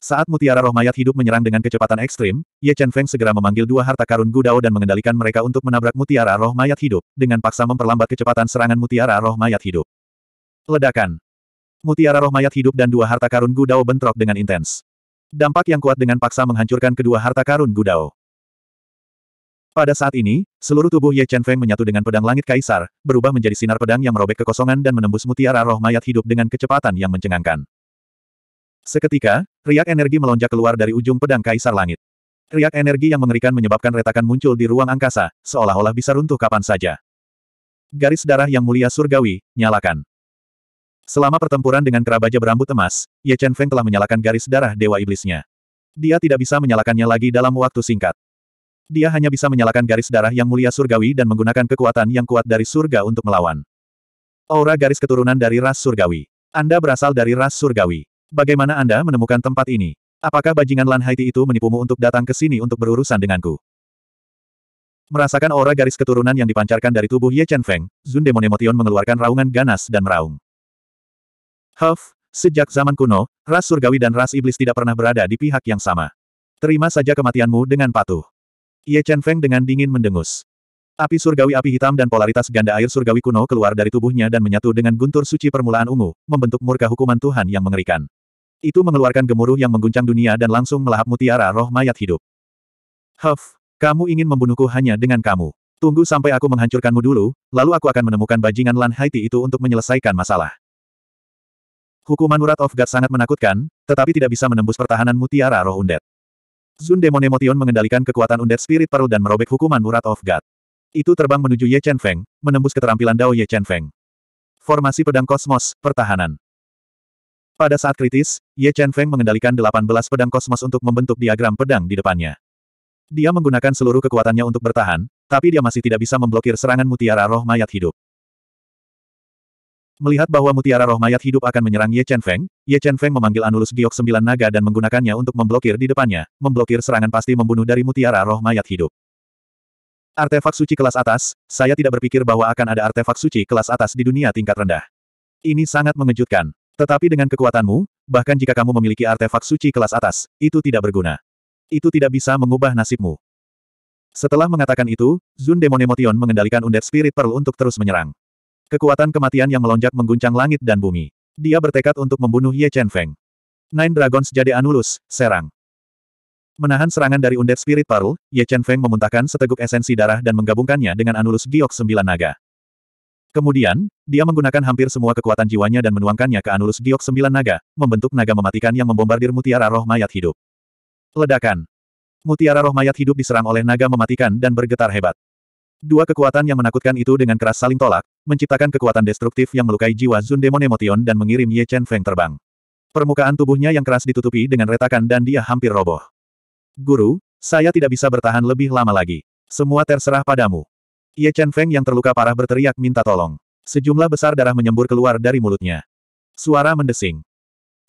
Saat mutiara roh mayat hidup menyerang dengan kecepatan ekstrim, Ye Chen Feng segera memanggil dua harta karun Gudao dan mengendalikan mereka untuk menabrak mutiara roh mayat hidup, dengan paksa memperlambat kecepatan serangan mutiara roh mayat hidup. Ledakan. Mutiara roh mayat hidup dan dua harta karun Gudao bentrok dengan intens. Dampak yang kuat dengan paksa menghancurkan kedua harta karun Gudao. Pada saat ini, seluruh tubuh Ye Chen Feng menyatu dengan pedang langit kaisar, berubah menjadi sinar pedang yang merobek kekosongan dan menembus mutiara roh mayat hidup dengan kecepatan yang mencengangkan. Seketika, riak energi melonjak keluar dari ujung pedang Kaisar Langit. Riak energi yang mengerikan menyebabkan retakan muncul di ruang angkasa, seolah-olah bisa runtuh kapan saja. Garis darah yang mulia surgawi, nyalakan. Selama pertempuran dengan kerabaja berambut emas, Ye Chen Feng telah menyalakan garis darah dewa iblisnya. Dia tidak bisa menyalakannya lagi dalam waktu singkat. Dia hanya bisa menyalakan garis darah yang mulia surgawi dan menggunakan kekuatan yang kuat dari surga untuk melawan. Aura garis keturunan dari ras surgawi. Anda berasal dari ras surgawi. Bagaimana Anda menemukan tempat ini? Apakah bajingan Lan Haiti itu menipumu untuk datang ke sini untuk berurusan denganku? Merasakan aura garis keturunan yang dipancarkan dari tubuh Ye Chen Feng, Zun Demonemotion mengeluarkan raungan ganas dan meraung. Huff, sejak zaman kuno, ras surgawi dan ras iblis tidak pernah berada di pihak yang sama. Terima saja kematianmu dengan patuh. Ye Chen Feng dengan dingin mendengus. Api surgawi api hitam dan polaritas ganda air surgawi kuno keluar dari tubuhnya dan menyatu dengan guntur suci permulaan ungu, membentuk murka hukuman Tuhan yang mengerikan. Itu mengeluarkan gemuruh yang mengguncang dunia dan langsung melahap mutiara roh mayat hidup. Huff, kamu ingin membunuhku hanya dengan kamu. Tunggu sampai aku menghancurkanmu dulu, lalu aku akan menemukan bajingan Lan Haiti itu untuk menyelesaikan masalah. Hukuman urat of God sangat menakutkan, tetapi tidak bisa menembus pertahanan mutiara roh undet. Zun Demon Emotion mengendalikan kekuatan undet spirit pearl dan merobek hukuman urat of God. Itu terbang menuju Ye Chen Feng, menembus keterampilan Dao Ye Chen Feng. Formasi pedang kosmos, pertahanan. Pada saat kritis, Ye Chen Feng mengendalikan 18 pedang kosmos untuk membentuk diagram pedang di depannya. Dia menggunakan seluruh kekuatannya untuk bertahan, tapi dia masih tidak bisa memblokir serangan mutiara roh mayat hidup. Melihat bahwa mutiara roh mayat hidup akan menyerang Ye Chen Feng, Ye Chen Feng memanggil Anulus Giok Sembilan Naga dan menggunakannya untuk memblokir di depannya, memblokir serangan pasti membunuh dari mutiara roh mayat hidup. Artefak suci kelas atas, saya tidak berpikir bahwa akan ada artefak suci kelas atas di dunia tingkat rendah. Ini sangat mengejutkan. Tetapi dengan kekuatanmu, bahkan jika kamu memiliki artefak suci kelas atas, itu tidak berguna. Itu tidak bisa mengubah nasibmu. Setelah mengatakan itu, Zun Demonemotion mengendalikan undead spirit pearl untuk terus menyerang. Kekuatan kematian yang melonjak mengguncang langit dan bumi. Dia bertekad untuk membunuh Ye Chen Feng. Nine Dragons jadi Anulus, serang. Menahan serangan dari undead spirit pearl, Ye Chen Feng memuntahkan seteguk esensi darah dan menggabungkannya dengan Anulus Giok Sembilan Naga. Kemudian, dia menggunakan hampir semua kekuatan jiwanya dan menuangkannya ke Anulus Giok Sembilan Naga, membentuk naga mematikan yang membombardir mutiara roh mayat hidup. Ledakan. Mutiara roh mayat hidup diserang oleh naga mematikan dan bergetar hebat. Dua kekuatan yang menakutkan itu dengan keras saling tolak, menciptakan kekuatan destruktif yang melukai jiwa Zun Demon Emotion dan mengirim Ye Chen Feng terbang. Permukaan tubuhnya yang keras ditutupi dengan retakan dan dia hampir roboh. Guru, saya tidak bisa bertahan lebih lama lagi. Semua terserah padamu. Ye Chen Feng yang terluka parah berteriak minta tolong. Sejumlah besar darah menyembur keluar dari mulutnya. Suara mendesing.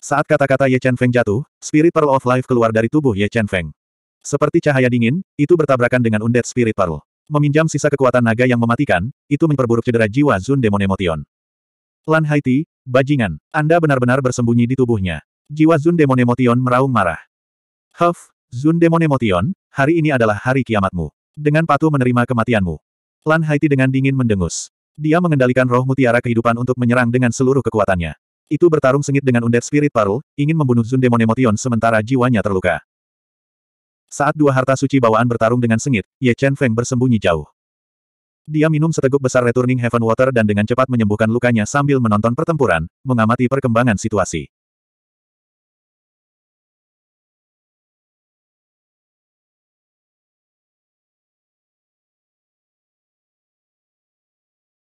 Saat kata-kata Ye Chen Feng jatuh, Spirit Pearl of Life keluar dari tubuh Ye Chen Feng. Seperti cahaya dingin, itu bertabrakan dengan Undead Spirit Pearl. Meminjam sisa kekuatan naga yang mematikan, itu memperburuk cedera jiwa Zun Demonemotion. Lan Haiti, bajingan, Anda benar-benar bersembunyi di tubuhnya. Jiwa Zun Demonemotion meraung marah. Huff, Zun Demonemotion, hari ini adalah hari kiamatmu. Dengan patuh menerima kematianmu. Lan Haiti dengan dingin mendengus. Dia mengendalikan roh mutiara kehidupan untuk menyerang dengan seluruh kekuatannya. Itu bertarung sengit dengan undead spirit Parul, ingin membunuh Zun Emotion sementara jiwanya terluka. Saat dua harta suci bawaan bertarung dengan sengit, Ye Chen Feng bersembunyi jauh. Dia minum seteguk besar Returning Heaven Water dan dengan cepat menyembuhkan lukanya sambil menonton pertempuran, mengamati perkembangan situasi.